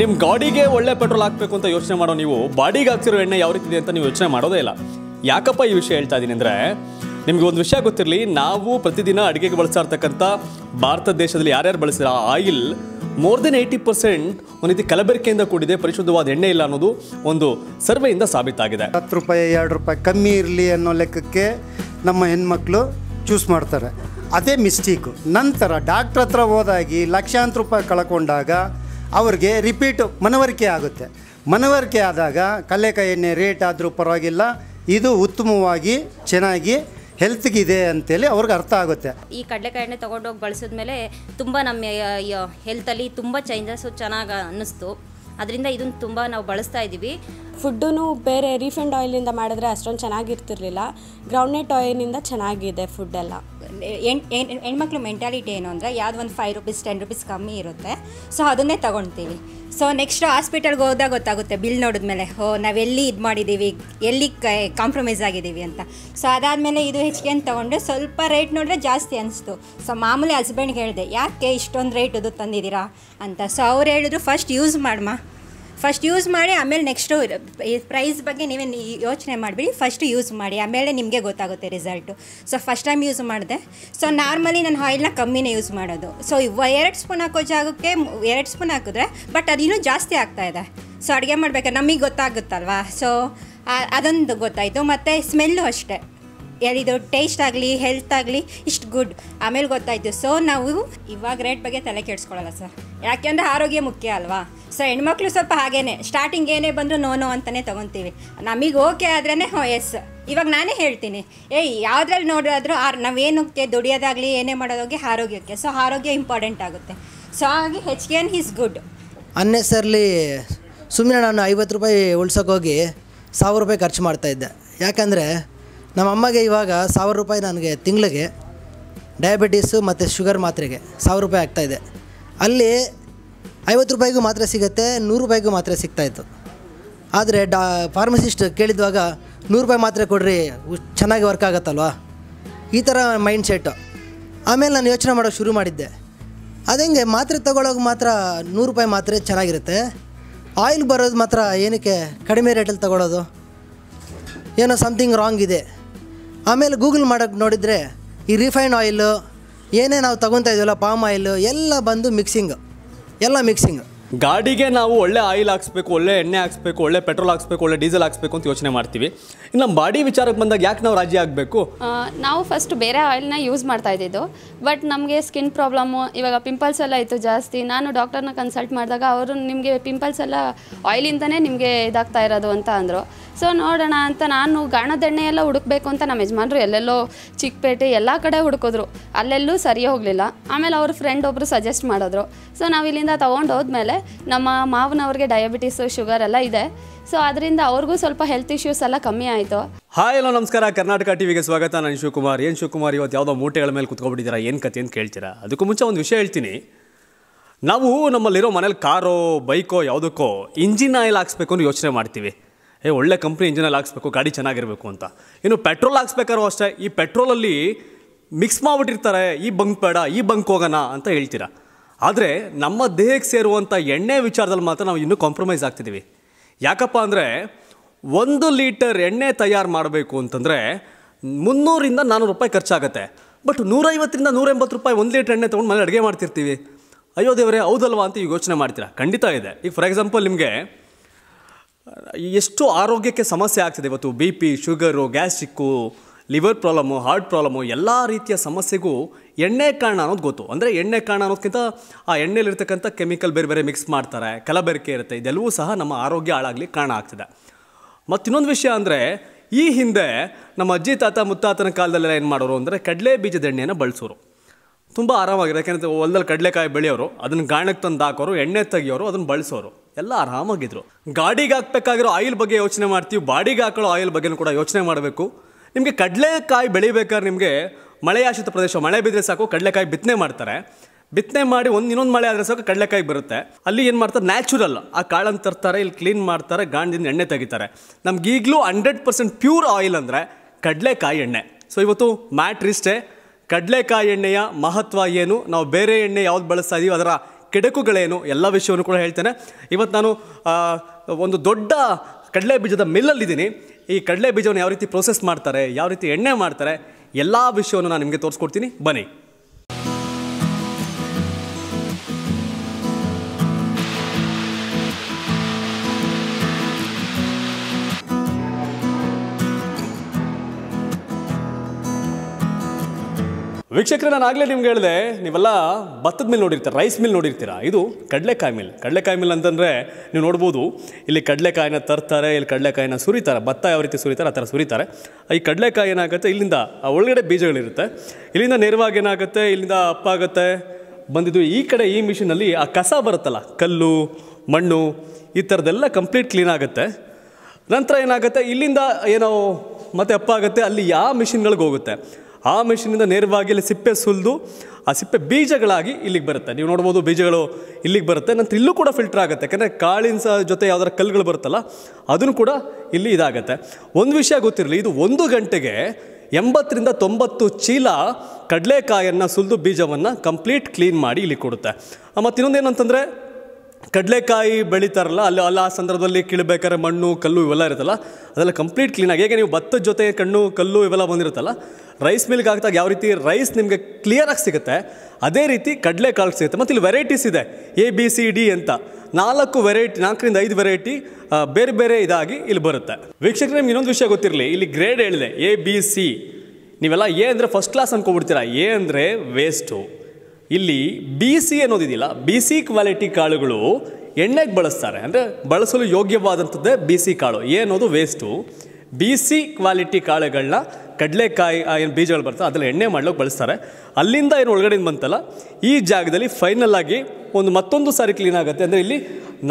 ನಿಮ್ಮ ಗಾಡಿಗೆ ಒಳ್ಳೆ ಪೆಟ್ರೋಲ್ ಹಾಕಬೇಕು ಅಂತ ಯೋಚನೆ ಮಾಡೋ ನೀವು ಬಾಡಿಗೆ ಹಾಕ್ತಿರೋ ಎಣ್ಣೆ ಯಾವ ರೀತಿ ಇದೆ ಅಂತ ನೀವು ಯೋಚನೆ ಮಾಡೋದೇ ಇಲ್ಲ ಯಾಕಪ್ಪ ಈ ವಿಷಯ ಹೇಳ್ತಾ ಇದ್ದೀನಿ ಅಂದರೆ ನಿಮಗೆ ಒಂದು ವಿಷಯ ಗೊತ್ತಿರಲಿ ನಾವು ಪ್ರತಿದಿನ ಅಡುಗೆಗೆ ಬಳಸ್ತಾ ಇರ್ತಕ್ಕಂಥ ಭಾರತ ದೇಶದಲ್ಲಿ ಯಾರ್ಯಾರು ಬಳಸಿರೋ oil more than eighty percent ಒಂದು ರೀತಿ ಕಲಬೆರಕೆಯಿಂದ ಕೂಡಿದೆ ಪರಿಶುದ್ಧವಾದ ಎಣ್ಣೆ ಇಲ್ಲ ಅನ್ನೋದು ಒಂದು ಸರ್ವೆಯಿಂದ ಸಾಬೀತಾಗಿದೆ ಹತ್ತು ರೂಪಾಯಿ ಎರಡು ರೂಪಾಯಿ ಕಮ್ಮಿ ಇರಲಿ ಅನ್ನೋ ಲೆಕ್ಕಕ್ಕೆ ನಮ್ಮ ಹೆಣ್ಮಕ್ಳು ಚೂಸ್ ಮಾಡ್ತಾರೆ ಅದೇ ಮಿಸ್ಟೇಕು ನಂತರ ಡಾಕ್ಟ್ರ್ ಹತ್ರ ಹೋದಾಗಿ ಲಕ್ಷಾಂತರ ರೂಪಾಯಿ ಕಳ್ಕೊಂಡಾಗ ಅವ್ರಿಗೆ ರಿಪೀಟು ಮನವರಿಕೆ ಆಗುತ್ತೆ ಮನವರಿಕೆ ಆದಾಗ ಕಲ್ಲೆಕಾಯಿ ಎಣ್ಣೆ ರೇಟ್ ಆದರೂ ಪರವಾಗಿಲ್ಲ ಇದು ಉತ್ತಮವಾಗಿ ಚೆನ್ನಾಗಿ ಹೆಲ್ತ್ಗಿದೆ ಅಂತೇಳಿ ಅವ್ರಿಗೆ ಅರ್ಥ ಆಗುತ್ತೆ ಈ ಕಡಲೆಕಾಯಿ ಎಣ್ಣೆ ತೊಗೊಂಡೋಗಿ ಮೇಲೆ ತುಂಬ ನಮ್ಮ ಹೆಲ್ತಲ್ಲಿ ತುಂಬ ಚೇಂಜಸ್ಸು ಚೆನ್ನಾಗಿ ಅನ್ನಿಸ್ತು ಅದರಿಂದ ಇದನ್ನು ತುಂಬ ನಾವು ಬಳಸ್ತಾ ಇದ್ದೀವಿ ಫುಡ್ಡೂ ಬೇರೆ ರೀಫೈಂಡ್ ಆಯಿಲಿಂದ ಮಾಡಿದ್ರೆ ಅಷ್ಟೊಂದು ಚೆನ್ನಾಗಿರ್ತಿರ್ಲಿಲ್ಲ ಗ್ರೌಂಡ್ನೆಟ್ ಆಯಿಲಿಂದ ಚೆನ್ನಾಗಿದೆ ಫುಡ್ಡೆಲ್ಲ ಹೆಣ್ಮಕ್ಳು ಮೆಂಟಾಲಿಟಿ ಏನು ಅಂದರೆ ಯಾವುದೊಂದು ಫೈವ್ ರುಪೀಸ್ ಟೆನ್ ರುಪೀಸ್ ಕಮ್ಮಿ ಇರುತ್ತೆ ಸೊ ಅದನ್ನೇ ತೊಗೊಳ್ತೀವಿ ಸೊ ನೆಕ್ಸ್ಟ್ ಹಾಸ್ಪಿಟಲ್ಗೆ ಹೋದಾಗ ಗೊತ್ತಾಗುತ್ತೆ ಬಿಲ್ ನೋಡಿದ್ಮೇಲೆ ಓ ನಾವೆಲ್ಲಿ ಇದು ಮಾಡಿದ್ದೀವಿ ಎಲ್ಲಿ ಕಾಂಪ್ರಮೈಸ್ ಆಗಿದ್ದೀವಿ ಅಂತ ಸೊ ಅದಾದಮೇಲೆ ಇದು ಹೆಚ್ಚಿಗೆ ಅಂತ ಸ್ವಲ್ಪ ರೇಟ್ ನೋಡಿದ್ರೆ ಜಾಸ್ತಿ ಅನಿಸ್ತು ಸೊ ಮಾಮೂಲಿ ಹಸ್ಬೆಂಡ್ಗೆ ಹೇಳಿದೆ ಯಾಕೆ ಇಷ್ಟೊಂದು ರೇಟ್ ಅದು ತಂದಿದ್ದೀರಾ ಅಂತ ಸೊ ಅವ್ರು ಹೇಳಿದ್ರು ಫಸ್ಟ್ ಯೂಸ್ ಮಾಡಮ್ಮ ಫಸ್ಟ್ ಯೂಸ್ ಮಾಡಿ ಆಮೇಲೆ ನೆಕ್ಸ್ಟು ಪ್ರೈಸ್ ಬಗ್ಗೆ ನೀವೇ ಯೋಚನೆ ಮಾಡಿಬಿಡಿ ಫಸ್ಟ್ ಯೂಸ್ ಮಾಡಿ ಆಮೇಲೆ ನಿಮಗೆ ಗೊತ್ತಾಗುತ್ತೆ result so first time use ಮಾಡಿದೆ ಸೊ ನಾರ್ಮಲಿ ನಾನು ಆಯಿಲ್ನ ಕಮ್ಮಿನೇ ಯೂಸ್ ಮಾಡೋದು ಸೊ ಎರಡು ಸ್ಪೂನ್ ಹಾಕೋ ಜಾಗಕ್ಕೆ ಎರಡು ಸ್ಪೂನ್ ಹಾಕಿದ್ರೆ ಬಟ್ ಅದಿನ್ನೂ ಜಾಸ್ತಿ ಆಗ್ತಾ ಇದೆ ಸೊ ಅಡುಗೆ ಮಾಡಬೇಕಾದ್ರೆ ನಮಗೆ ಗೊತ್ತಾಗುತ್ತಲ್ವಾ ಸೊ ಅದೊಂದು ಗೊತ್ತಾಯಿತು ಮತ್ತು ಸ್ಮೆಲ್ಲು ಅಷ್ಟೇ ಯಾರಿದು ಟೇಸ್ಟ್ ಆಗಲಿ ಹೆಲ್ತ್ ಆಗಲಿ ಇಷ್ಟು ಗುಡ್ ಆಮೇಲೆ ಗೊತ್ತಾಯಿತು ಸೊ ನಾವು ಇವಾಗ ರೇಟ್ ಬಗ್ಗೆ ತಲೆ ಕೆಡಿಸ್ಕೊಳ್ಳಲ್ಲ ಸರ್ ಯಾಕೆಂದರೆ ಆರೋಗ್ಯ ಮುಖ್ಯ ಅಲ್ವಾ ಸೊ ಹೆಣ್ಮಕ್ಳು ಸ್ವಲ್ಪ ಹಾಗೇ ಸ್ಟಾರ್ಟಿಂಗ್ ಏನೇ ಬಂದರೂ ನೋ ನೋ ಅಂತಲೇ ತೊಗೊತೀವಿ ನಮಗೆ ಓಕೆ ಆದ್ರೇ ಹೋ ಎಸ್ ಇವಾಗ ನಾನೇ ಹೇಳ್ತೀನಿ ಏಯ್ ಯಾವುದ್ರಲ್ಲಿ ನೋಡಿದ್ರು ಆರ್ ನಾವು ದುಡಿಯೋದಾಗಲಿ ಏನೇ ಮಾಡೋದೋಗಿ ಆರೋಗ್ಯಕ್ಕೆ ಸೊ ಆರೋಗ್ಯ ಇಂಪಾರ್ಟೆಂಟ್ ಆಗುತ್ತೆ ಸೊ ಹಾಗಾಗಿ ಎನ್ ಈಸ್ ಗುಡ್ ಅನ್ನೆಸರ್ಲಿ ಸುಮ್ಮನೆ ನಾನು ಐವತ್ತು ರೂಪಾಯಿ ಉಳ್ಸೋಕ್ಕೋಗಿ ಸಾವಿರ ರೂಪಾಯಿ ಖರ್ಚು ಮಾಡ್ತಾಯಿದ್ದೆ ಯಾಕಂದರೆ ನಮ್ಮ ಅಮ್ಮಗೆ ಇವಾಗ ಸಾವಿರ ರೂಪಾಯಿ ನನಗೆ ತಿಂಗಳಿಗೆ ಡಯಾಬಿಟೀಸು ಮತ್ತು ಶುಗರ್ ಮಾತ್ರೆಗೆ ಸಾವಿರ ರೂಪಾಯಿ ಆಗ್ತಾಯಿದೆ ಅಲ್ಲಿ ಐವತ್ತು ರೂಪಾಯಿಗೂ ಮಾತ್ರೆ ಸಿಗುತ್ತೆ ನೂರು ರೂಪಾಯಿಗೂ ಮಾತ್ರೆ ಸಿಗ್ತಾಯಿತ್ತು ಆದರೆ ಡಾ ಫಾರ್ಮಸಿಸ್ಟ್ ಕೇಳಿದ್ವಾಗ ನೂರು ರೂಪಾಯಿ ಮಾತ್ರೆ ಕೊಡ್ರಿ ಚೆನ್ನಾಗಿ ವರ್ಕ್ ಆಗುತ್ತಲ್ವಾ ಈ ಥರ ಮೈಂಡ್ ಸೆಟ್ಟು ಆಮೇಲೆ ನಾನು ಯೋಚನೆ ಮಾಡೋಕ್ಕೆ ಶುರು ಮಾಡಿದ್ದೆ ಅದಂಗೆ ಮಾತ್ರೆ ತೊಗೊಳೋಕೆ ಮಾತ್ರ ನೂರು ರೂಪಾಯಿ ಮಾತ್ರೆ ಚೆನ್ನಾಗಿರುತ್ತೆ ಆಯಿಲ್ ಬರೋದು ಮಾತ್ರ ಏನಕ್ಕೆ ಕಡಿಮೆ ರೇಟಲ್ಲಿ ತೊಗೊಳೋದು ಏನೋ ಸಮಥಿಂಗ್ ರಾಂಗ್ ಇದೆ ಆಮೇಲೆ ಗೂಗಲ್ ಮಾಡೋಕ್ಕೆ ನೋಡಿದರೆ ಈ ರಿಫೈನ್ ಆಯಿಲು ಏನೇ ನಾವು ತಗೊತಾ ಇದ್ದೀವಲ್ಲ ಪಾಮ್ ಆಯಿಲು ಎಲ್ಲ ಬಂದು ಮಿಕ್ಸಿಂಗ್ ಎಲ್ಲ ಮಿಕ್ಸಿಂಗ್ ಗಾಡಿಗೆ ನಾವು ಒಳ್ಳೆ ಆಯಿಲ್ ಹಾಕ್ಸ್ಬೇಕು ಒಳ್ಳೆ ಎಣ್ಣೆ ಹಾಕ್ಸ್ಬೇಕು ಒಳ್ಳೆ ಪೆಟ್ರೋಲ್ ಹಾಕ್ಸ್ಬೇಕು ಒಳ್ಳೆ ಡೀಸೆಲ್ ಹಾಕ್ಸ್ಬೇಕು ಅಂತ ಯೋಚನೆ ಮಾಡ್ತೀವಿ ಇನ್ನು ನಮ್ಮ ಬಾಡಿ ವಿಚಾರಕ್ಕೆ ಬಂದಾಗ ಯಾಕೆ ನಾವು ರಾಜಿ ಆಗಬೇಕು ನಾವು ಫಸ್ಟ್ ಬೇರೆ ಆಯಿಲ್ನ ಯೂಸ್ ಮಾಡ್ತಾ ಇದ್ದಿದ್ದು ಬಟ್ ನಮಗೆ ಸ್ಕಿನ್ ಪ್ರಾಬ್ಲಮ್ಮು ಇವಾಗ ಪಿಂಪಲ್ಸ್ ಎಲ್ಲ ಇತ್ತು ಜಾಸ್ತಿ ನಾನು ಡಾಕ್ಟರ್ನ ಕನ್ಸಲ್ಟ್ ಮಾಡಿದಾಗ ಅವರು ನಿಮಗೆ ಪಿಂಪಲ್ಸ್ ಎಲ್ಲ ಆಯಿಲಿಂದನೇ ನಿಮಗೆ ಇದಾಗ್ತಾ ಇರೋದು ಅಂತ ಅಂದರು ಸೊ ನೋಡೋಣ ಅಂತ ನಾನು ಗಾಣದೆಣ್ಣೆ ಎಲ್ಲ ಹುಡುಕ್ಬೇಕು ಅಂತ ನಮ್ಮ ಯಜಮಾನ್ರು ಎಲ್ಲೆಲ್ಲೋ ಚಿಕ್ಕಪೇಟೆ ಎಲ್ಲ ಕಡೆ ಹುಡುಕಿದ್ರು ಅಲ್ಲೆಲ್ಲೂ ಸರಿ ಹೋಗಲಿಲ್ಲ ಆಮೇಲೆ ಅವರು ಫ್ರೆಂಡ್ ಒಬ್ಬರು ಸಜೆಸ್ಟ್ ಮಾಡಿದ್ರು ಸೊ ನಾವು ಇಲ್ಲಿಂದ ತೊಗೊಂಡು ಹೋದ್ಮೇಲೆ ನಮ್ಮ ಮಾವನವ್ರಿಗೆ ಡಯಾಬಿಟಿಸ್ ಶುಗರ್ ಎಲ್ಲ ಇದೆ ಸೊ ಅದರಿಂದ ಅವ್ರಿಗೂ ಸ್ವಲ್ಪ ಹೆಲ್ತ್ ಇಶ್ಯೂಸ್ ಎಲ್ಲ ಕಮ್ಮಿ ಆಯಿತು ಹಾಯ್ ಎಲ್ಲ ನಮಸ್ಕಾರ ಕರ್ನಾಟಕ ಟಿವಿಗೆ ಸ್ವಾಗತ ನಾನು ಶಿವಕುಮಾರ್ ಏನು ಶಿವಕುಮಾರ್ ಇವತ್ತು ಯಾವುದೋ ಮೂಟೆಗಳ ಮೇಲೆ ಕುತ್ಕೊಬಿಟ್ಟಿದ್ದೀರಾ ಏನು ಕತೆ ಅಂತ ಕೇಳ್ತೀರಾ ಅದಕ್ಕೂ ಮುಂಚೆ ಒಂದು ವಿಷಯ ಹೇಳ್ತೀನಿ ನಾವು ನಮ್ಮಲ್ಲಿರೋ ಮನೇಲಿ ಕಾರೋ ಬೈಕೋ ಯಾವುದಕ್ಕೋ ಇಂಜಿನ್ ಆಯಿಲ್ ಹಾಕ್ಸ್ಬೇಕು ಅಂತ ಯೋಚನೆ ಮಾಡ್ತೀವಿ ಏ ಒಳ್ಳೆ ಕಂಪ್ನಿ ಇಂಜಿನಲ್ಲಿ ಹಾಕ್ಸ್ಬೇಕು ಗಾಡಿ ಚೆನ್ನಾಗಿರಬೇಕು ಅಂತ ಇನ್ನು ಪೆಟ್ರೋಲ್ ಹಾಕ್ಸ್ಬೇಕಾದ್ರೂ ಅಷ್ಟೇ ಈ ಪೆಟ್ರೋಲಲ್ಲಿ ಮಿಕ್ಸ್ ಮಾಡಿಬಿಟ್ಟಿರ್ತಾರೆ ಈ ಬಂಕ್ ಬೇಡ ಈ ಬಂಕ್ ಹೋಗೋಣ ಅಂತ ಹೇಳ್ತೀರಾ ಆದರೆ ನಮ್ಮ ದೇಹಕ್ಕೆ ಸೇರುವಂಥ ಎಣ್ಣೆ ವಿಚಾರದಲ್ಲಿ ಮಾತ್ರ ನಾವು ಇನ್ನೂ ಕಾಂಪ್ರಮೈಸ್ ಆಗ್ತಿದ್ದೀವಿ ಯಾಕಪ್ಪ ಅಂದರೆ ಒಂದು ಲೀಟರ್ ಎಣ್ಣೆ ತಯಾರು ಮಾಡಬೇಕು ಅಂತಂದರೆ ಮುನ್ನೂರಿಂದ ನಾನ್ನೂರು ರೂಪಾಯಿ ಖರ್ಚಾಗುತ್ತೆ ಬಟ್ ನೂರೈವತ್ತರಿಂದ ಎಂಬತ್ತು ರೂಪಾಯಿ ಒಂದು ಲೀಟರ್ ಎಣ್ಣೆ ತೊಗೊಂಡು ಮನೇಲಿ ಅಡುಗೆ ಮಾಡ್ತಿರ್ತೀವಿ ಅಯ್ಯೋ ದೇವರೇ ಹೌದಲ್ವಾ ಅಂತ ಈಗ ಯೋಚನೆ ಮಾಡ್ತೀರಾ ಖಂಡಿತ ಇದೆ ಈಗ ಫಾರ್ ಎಕ್ಸಾಂಪಲ್ ನಿಮಗೆ ಎಷ್ಟು ಆರೋಗ್ಯಕ್ಕೆ ಸಮಸ್ಯೆ ಆಗ್ತಿದೆ ಇವತ್ತು B P sugar gastric liver problem heart problem ಎಲ್ಲ ರೀತಿಯ ಸಮಸ್ಯೆಗೂ ಎಣ್ಣೆ ಕಾರಣ ಅನ್ನೋದು ಗೊತ್ತು ಅಂದರೆ ಎಣ್ಣೆ ಕಾರಣ ಅನ್ನೋದಕ್ಕಿಂತ ಆ ಎಣ್ಣೆಯಲ್ಲಿರ್ತಕ್ಕಂಥ ಕೆಮಿಕಲ್ ಬೇರೆ ಬೇರೆ ಮಿಕ್ಸ್ ಮಾಡ್ತಾರೆ ಕಲಬೆರಕೆ ಇರುತ್ತೆ ಇದೆಲ್ಲವೂ ಸಹ ನಮ್ಮ ಆರೋಗ್ಯ ಹಾಳಾಗಲಿ ಕಾರಣ ಆಗ್ತಿದೆ ಮತ್ತು ಇನ್ನೊಂದು ವಿಷಯ ಅಂದರೆ ಈ ಹಿಂದೆ ನಮ್ಮ ಅಜ್ಜಿ ತಾತ ಮುತ್ತಾತನ ಕಾಲದಲ್ಲೆಲ್ಲ ಏನು ಮಾಡೋರು ಅಂದರೆ ಕಡಲೆ ಬೀಜದ ಎಣ್ಣೆಯನ್ನು ಬಳಸೋರು ತುಂಬ ಆರಾಮಾಗಿದೆ ಯಾಕೆಂದರೆ ಹೊಲದಲ್ಲಿ ಕಡಲೆಕಾಯಿ ಬೆಳೆಯೋರು ಅದನ್ನು ಗಾಣಕ್ಕೆ ತಂದು ಹಾಕೋರು ಎಣ್ಣೆ ತೆಗಿಯೋರು ಅದನ್ನು ಬಳಸೋರು ಎಲ್ಲ ಆರಾಮಾಗಿದ್ರು ಗಾಡಿಗೆ ಹಾಕ್ಬೇಕಾಗಿರೋ ಆಯಿಲ್ ಬಗ್ಗೆ ಯೋಚನೆ ಮಾಡ್ತೀವಿ ಬಾಡಿಗೆ ಹಾಕೊಳ್ಳೋ ಆಯಿಲ್ ಬಗ್ಗೆನೂ ಕೂಡ ಯೋಚನೆ ಮಾಡಬೇಕು ನಿಮಗೆ ಕಡಲೆಕಾಯಿ ಬೆಳಿಬೇಕಾದ್ರೆ ನಿಮಗೆ ಮಳೆಯಾಶ್ರಿತ ಪ್ರದೇಶ ಮಳೆ ಬಿದ್ದರೆ ಸಾಕು ಕಡಲೆಕಾಯಿ ಬಿತ್ತನೆ ಮಾಡ್ತಾರೆ ಬಿತ್ತನೆ ಮಾಡಿ ಒಂದು ಇನ್ನೊಂದು ಮಳೆ ಆದರೆ ಸಾಕು ಕಡಲೆಕಾಯಿ ಬರುತ್ತೆ ಅಲ್ಲಿ ಏನು ಮಾಡ್ತಾರೆ ನ್ಯಾಚುರಲ್ ಆ ಕಾಳನ್ನು ತರ್ತಾರೆ ಇಲ್ಲಿ ಕ್ಲೀನ್ ಮಾಡ್ತಾರೆ ಗಾಂಡಿನ ಎಣ್ಣೆ ತೆಗಿತಾರೆ ನಮ್ಗೆ ಈಗಲೂ ಹಂಡ್ರೆಡ್ ಪರ್ಸೆಂಟ್ ಪ್ಯೂರ್ ಆಯಿಲ್ ಅಂದರೆ ಕಡಲೆಕಾಯಿ ಎಣ್ಣೆ ಸೊ ಇವತ್ತು ಮ್ಯಾಟ್ರಿಸ್ಟೇ ಕಡಲೆಕಾಯಿ ಎಣ್ಣೆಯ ಮಹತ್ವ ಏನು ನಾವು ಬೇರೆ ಎಣ್ಣೆ ಯಾವ್ದು ಬಳಸ್ತಾ ಇದೀವಿ ಅದರ ಕೆಡಕುಗಳೇನು ಎಲ್ಲ ವಿಷಯವನ್ನು ಕೂಡ ಹೇಳ್ತೇನೆ ಇವತ್ತು ನಾನು ಒಂದು ದೊಡ್ಡ ಕಡಲೆ ಬೀಜದ ಮಿಲ್ಲಲ್ಲಿದ್ದೀನಿ ಈ ಕಡಲೆ ಬೀಜವನ್ನು ಯಾವ ರೀತಿ ಪ್ರೊಸೆಸ್ ಮಾಡ್ತಾರೆ ಯಾವ ರೀತಿ ಎಣ್ಣೆ ಮಾಡ್ತಾರೆ ಎಲ್ಲ ವಿಷಯವನ್ನು ನಾನು ನಿಮಗೆ ತೋರಿಸ್ಕೊಡ್ತೀನಿ ಬನ್ನಿ ವೀಕ್ಷಕರೇ ನಾನು ಆಗಲೇ ನಿಮ್ಗೆ ಹೇಳಿದೆ ನೀವೆಲ್ಲ ಭತ್ತದ ಮೇಲೆ ನೋಡಿರ್ತೀರ ರೈಸ್ ಮಿಲ್ ನೋಡಿರ್ತೀರಾ ಇದು ಕಡಲೆಕಾಯಿ ಮಿಲ್ ಕಡಲೆಕಾಯಿ ಮಿಲ್ ಅಂತಂದರೆ ನೀವು ನೋಡ್ಬೋದು ಇಲ್ಲಿ ಕಡಲೆಕಾಯಿನ ತರ್ತಾರೆ ಇಲ್ಲಿ ಕಡಲೆಕಾಯಿನ ಸುರಿತಾರೆ ಭತ್ತ ಯಾವ ರೀತಿ ಸುರಿತಾರೆ ಆ ಥರ ಸುರಿತಾರೆ ಈ ಕಡಲೆಕಾಯಿ ಏನಾಗುತ್ತೆ ಇಲ್ಲಿಂದ ಆ ಒಳಗಡೆ ಬೀಜಗಳಿರುತ್ತೆ ಇಲ್ಲಿಂದ ನೇರವಾಗಿ ಏನಾಗುತ್ತೆ ಇಲ್ಲಿಂದ ಅಪ್ಪ ಆಗುತ್ತೆ ಬಂದಿದ್ದು ಈ ಕಡೆ ಈ ಮಿಷಿನಲ್ಲಿ ಆ ಕಸ ಬರುತ್ತಲ್ಲ ಕಲ್ಲು ಮಣ್ಣು ಈ ಥರದ್ದೆಲ್ಲ ಕಂಪ್ಲೀಟ್ ಕ್ಲೀನ್ ಆಗುತ್ತೆ ನಂತರ ಏನಾಗುತ್ತೆ ಇಲ್ಲಿಂದ ಏನೋ ಮತ್ತೆ ಅಪ್ಪ ಆಗುತ್ತೆ ಅಲ್ಲಿ ಯಾವ ಮಿಷಿನ್ಗಳಿಗೆ ಹೋಗುತ್ತೆ ಆ ಮೆಷಿನಿಂದ ನೇರವಾಗಿ ಸಿಪ್ಪೆ ಸುಲಿದು ಆ ಸಿಪ್ಪೆ ಬೀಜಗಳಾಗಿ ಇಲ್ಲಿಗೆ ಬರುತ್ತೆ ನೀವು ನೋಡ್ಬೋದು ಬೀಜಗಳು ಇಲ್ಲಿಗೆ ಬರುತ್ತೆ ನಂತರ ಇಲ್ಲೂ ಕೂಡ ಫಿಲ್ಟರ್ ಆಗುತ್ತೆ ಯಾಕಂದರೆ ಕಾಳಿನ ಸಹ ಜೊತೆ ಯಾವ್ದಾರ ಕಲ್ಲುಗಳು ಬರುತ್ತಲ್ಲ ಅದನ್ನು ಕೂಡ ಇಲ್ಲಿ ಇದಾಗುತ್ತೆ ಒಂದು ವಿಷಯ ಗೊತ್ತಿರಲಿ ಇದು ಒಂದು ಗಂಟೆಗೆ ಎಂಬತ್ತರಿಂದ ತೊಂಬತ್ತು ಚೀಲ ಕಡಲೆಕಾಯನ್ನು ಸುಲಿದು ಬೀಜವನ್ನು ಕಂಪ್ಲೀಟ್ ಕ್ಲೀನ್ ಮಾಡಿ ಇಲ್ಲಿ ಕೊಡುತ್ತೆ ಮತ್ತು ಇನ್ನೊಂದೇನಂತಂದರೆ ಕಡಲೆಕಾಯಿ ಬೆಳೀತಾರಲ್ಲ ಅಲ್ಲಿ ಅಲ್ಲ ಆ ಸಂದರ್ಭದಲ್ಲಿ ಕೀಳ್ಬೇಕಾದ್ರೆ ಮಣ್ಣು ಕಲ್ಲು ಇವೆಲ್ಲ ಇರುತ್ತಲ್ಲ ಅದೆಲ್ಲ ಕಂಪ್ಲೀಟ್ ಕ್ಲೀನಾಗಿ ಹೇಗೆ ನೀವು ಭತ್ತದ ಜೊತೆ ಕಣ್ಣು ಕಲ್ಲು ಇವೆಲ್ಲ ಬಂದಿರುತ್ತಲ್ಲ ರೈಸ್ ಮಿಲ್ಗೆ ಹಾಕಿದಾಗ ಯಾವ ರೀತಿ ರೈಸ್ ನಿಮಗೆ ಕ್ಲಿಯರಾಗಿ ಸಿಗುತ್ತೆ ಅದೇ ರೀತಿ ಕಡಲೆ ಕಾಳು ಸಿಗುತ್ತೆ ಮತ್ತು ಇಲ್ಲಿ ವೆರೈಟೀಸ್ ಇದೆ ಎ ಬಿ ಸಿ ಡಿ ಅಂತ ನಾಲ್ಕು ವೆರೈಟಿ ನಾಲ್ಕರಿಂದ ಐದು ವೆರೈಟಿ ಬೇರೆ ಬೇರೆ ಇದಾಗಿ ಇಲ್ಲಿ ಬರುತ್ತೆ ವೀಕ್ಷಕರು ನಿಮ್ಗೆ ಇನ್ನೊಂದು ವಿಷಯ ಗೊತ್ತಿರಲಿ ಇಲ್ಲಿ ಗ್ರೇಡ್ ಹೇಳಿದೆ ಎ ಬಿ ಸಿ ನೀವೆಲ್ಲ ಎ ಅಂದರೆ ಫಸ್ಟ್ ಕ್ಲಾಸ್ ಅಂದ್ಕೊಬಿಡ್ತೀರಾ ಎ ಅಂದರೆ ವೇಸ್ಟು ಇಲ್ಲಿ ಬಿ ಸಿ ಅನ್ನೋದಿದೆಯಲ್ಲ ಬಿ ಸಿ ಕ್ವಾಲಿಟಿ ಕಾಳುಗಳು ಎಣ್ಣೆಗೆ ಬಳಸ್ತಾರೆ ಅಂದರೆ ಬಳಸಲು ಯೋಗ್ಯವಾದಂಥದ್ದೇ ಬಿ ಸಿ ಕಾಳು ಏನೋದು ವೇಸ್ಟು ಬಿ ಸಿ ಕ್ವಾಲಿಟಿ ಕಾಳುಗಳನ್ನ ಕಡಲೆಕಾಯಿ ಏನು ಬೀಜಗಳು ಬರ್ತವೆ ಅದನ್ನು ಎಣ್ಣೆ ಮಾಡ್ಲಿಕ್ಕೆ ಬಳಸ್ತಾರೆ ಅಲ್ಲಿಂದ ಏನು ಒಳಗಡೆಯಿಂದ ಬಂತಲ್ಲ ಈ ಜಾಗದಲ್ಲಿ ಫೈನಲ್ ಆಗಿ ಒಂದು ಮತ್ತೊಂದು ಸಾರಿ ಕ್ಲೀನ್ ಆಗುತ್ತೆ ಅಂದರೆ ಇಲ್ಲಿ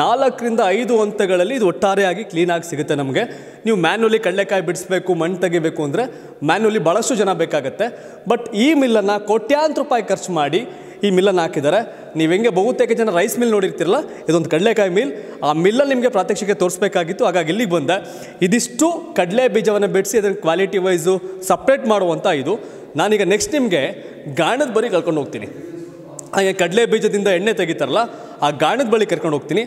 ನಾಲ್ಕರಿಂದ ಐದು ಹಂತಗಳಲ್ಲಿ ಇದು ಒಟ್ಟಾರೆಯಾಗಿ ಕ್ಲೀನಾಗಿ ಸಿಗುತ್ತೆ ನಮಗೆ ನೀವು ಮ್ಯಾನ್ಯಲಿ ಕಡಲೆಕಾಯಿ ಬಿಡಿಸ್ಬೇಕು ಮಣ್ಣು ತೆಗಿಬೇಕು ಅಂದರೆ ಮ್ಯಾನ್ಯಲಿ ಭಾಳಷ್ಟು ಜನ ಬೇಕಾಗುತ್ತೆ ಬಟ್ ಈ ಮಿಲ್ಲನ್ನು ಕೋಟ್ಯಾಂತ ರೂಪಾಯಿ ಖರ್ಚು ಮಾಡಿ ಈ ಮಿಲ್ಲನ್ನು ಹಾಕಿದ್ದಾರೆ ನೀವು ಹೆಂಗೆ ಬಹುತೇಕ ಜನ ರೈಸ್ ಮಿಲ್ ನೋಡಿರ್ತಿರಲ್ಲ ಇದೊಂದು ಕಡಲೆಕಾಯಿ ಮಿಲ್ ಆ ಮಿಲ್ಲನ್ನು ನಿಮಗೆ ಪ್ರಾತ್ಯಕ್ಷಿಕೆ ತೋರಿಸಬೇಕಾಗಿತ್ತು ಹಾಗಾಗಿ ಇಲ್ಲಿಗೆ ಬಂದೆ ಇದಿಷ್ಟು ಕಡಲೆ ಬೀಜವನ್ನು ಬಿಡಿಸಿ ಅದನ್ನು ಕ್ವಾಲಿಟಿ ವೈಸು ಸಪ್ರೇಟ್ ಮಾಡುವಂಥ ಇದು ನಾನೀಗ ನೆಕ್ಸ್ಟ್ ನಿಮಗೆ ಗಾಣದ ಬರಿ ಕರ್ಕೊಂಡು ಹೋಗ್ತೀನಿ ಹಾಗೆ ಕಡಲೆ ಬೀಜದಿಂದ ಎಣ್ಣೆ ತೆಗಿತಾರಲ್ಲ ಆ ಗಾಣದ ಬಳಿ ಕರ್ಕೊಂಡು ಹೋಗ್ತೀನಿ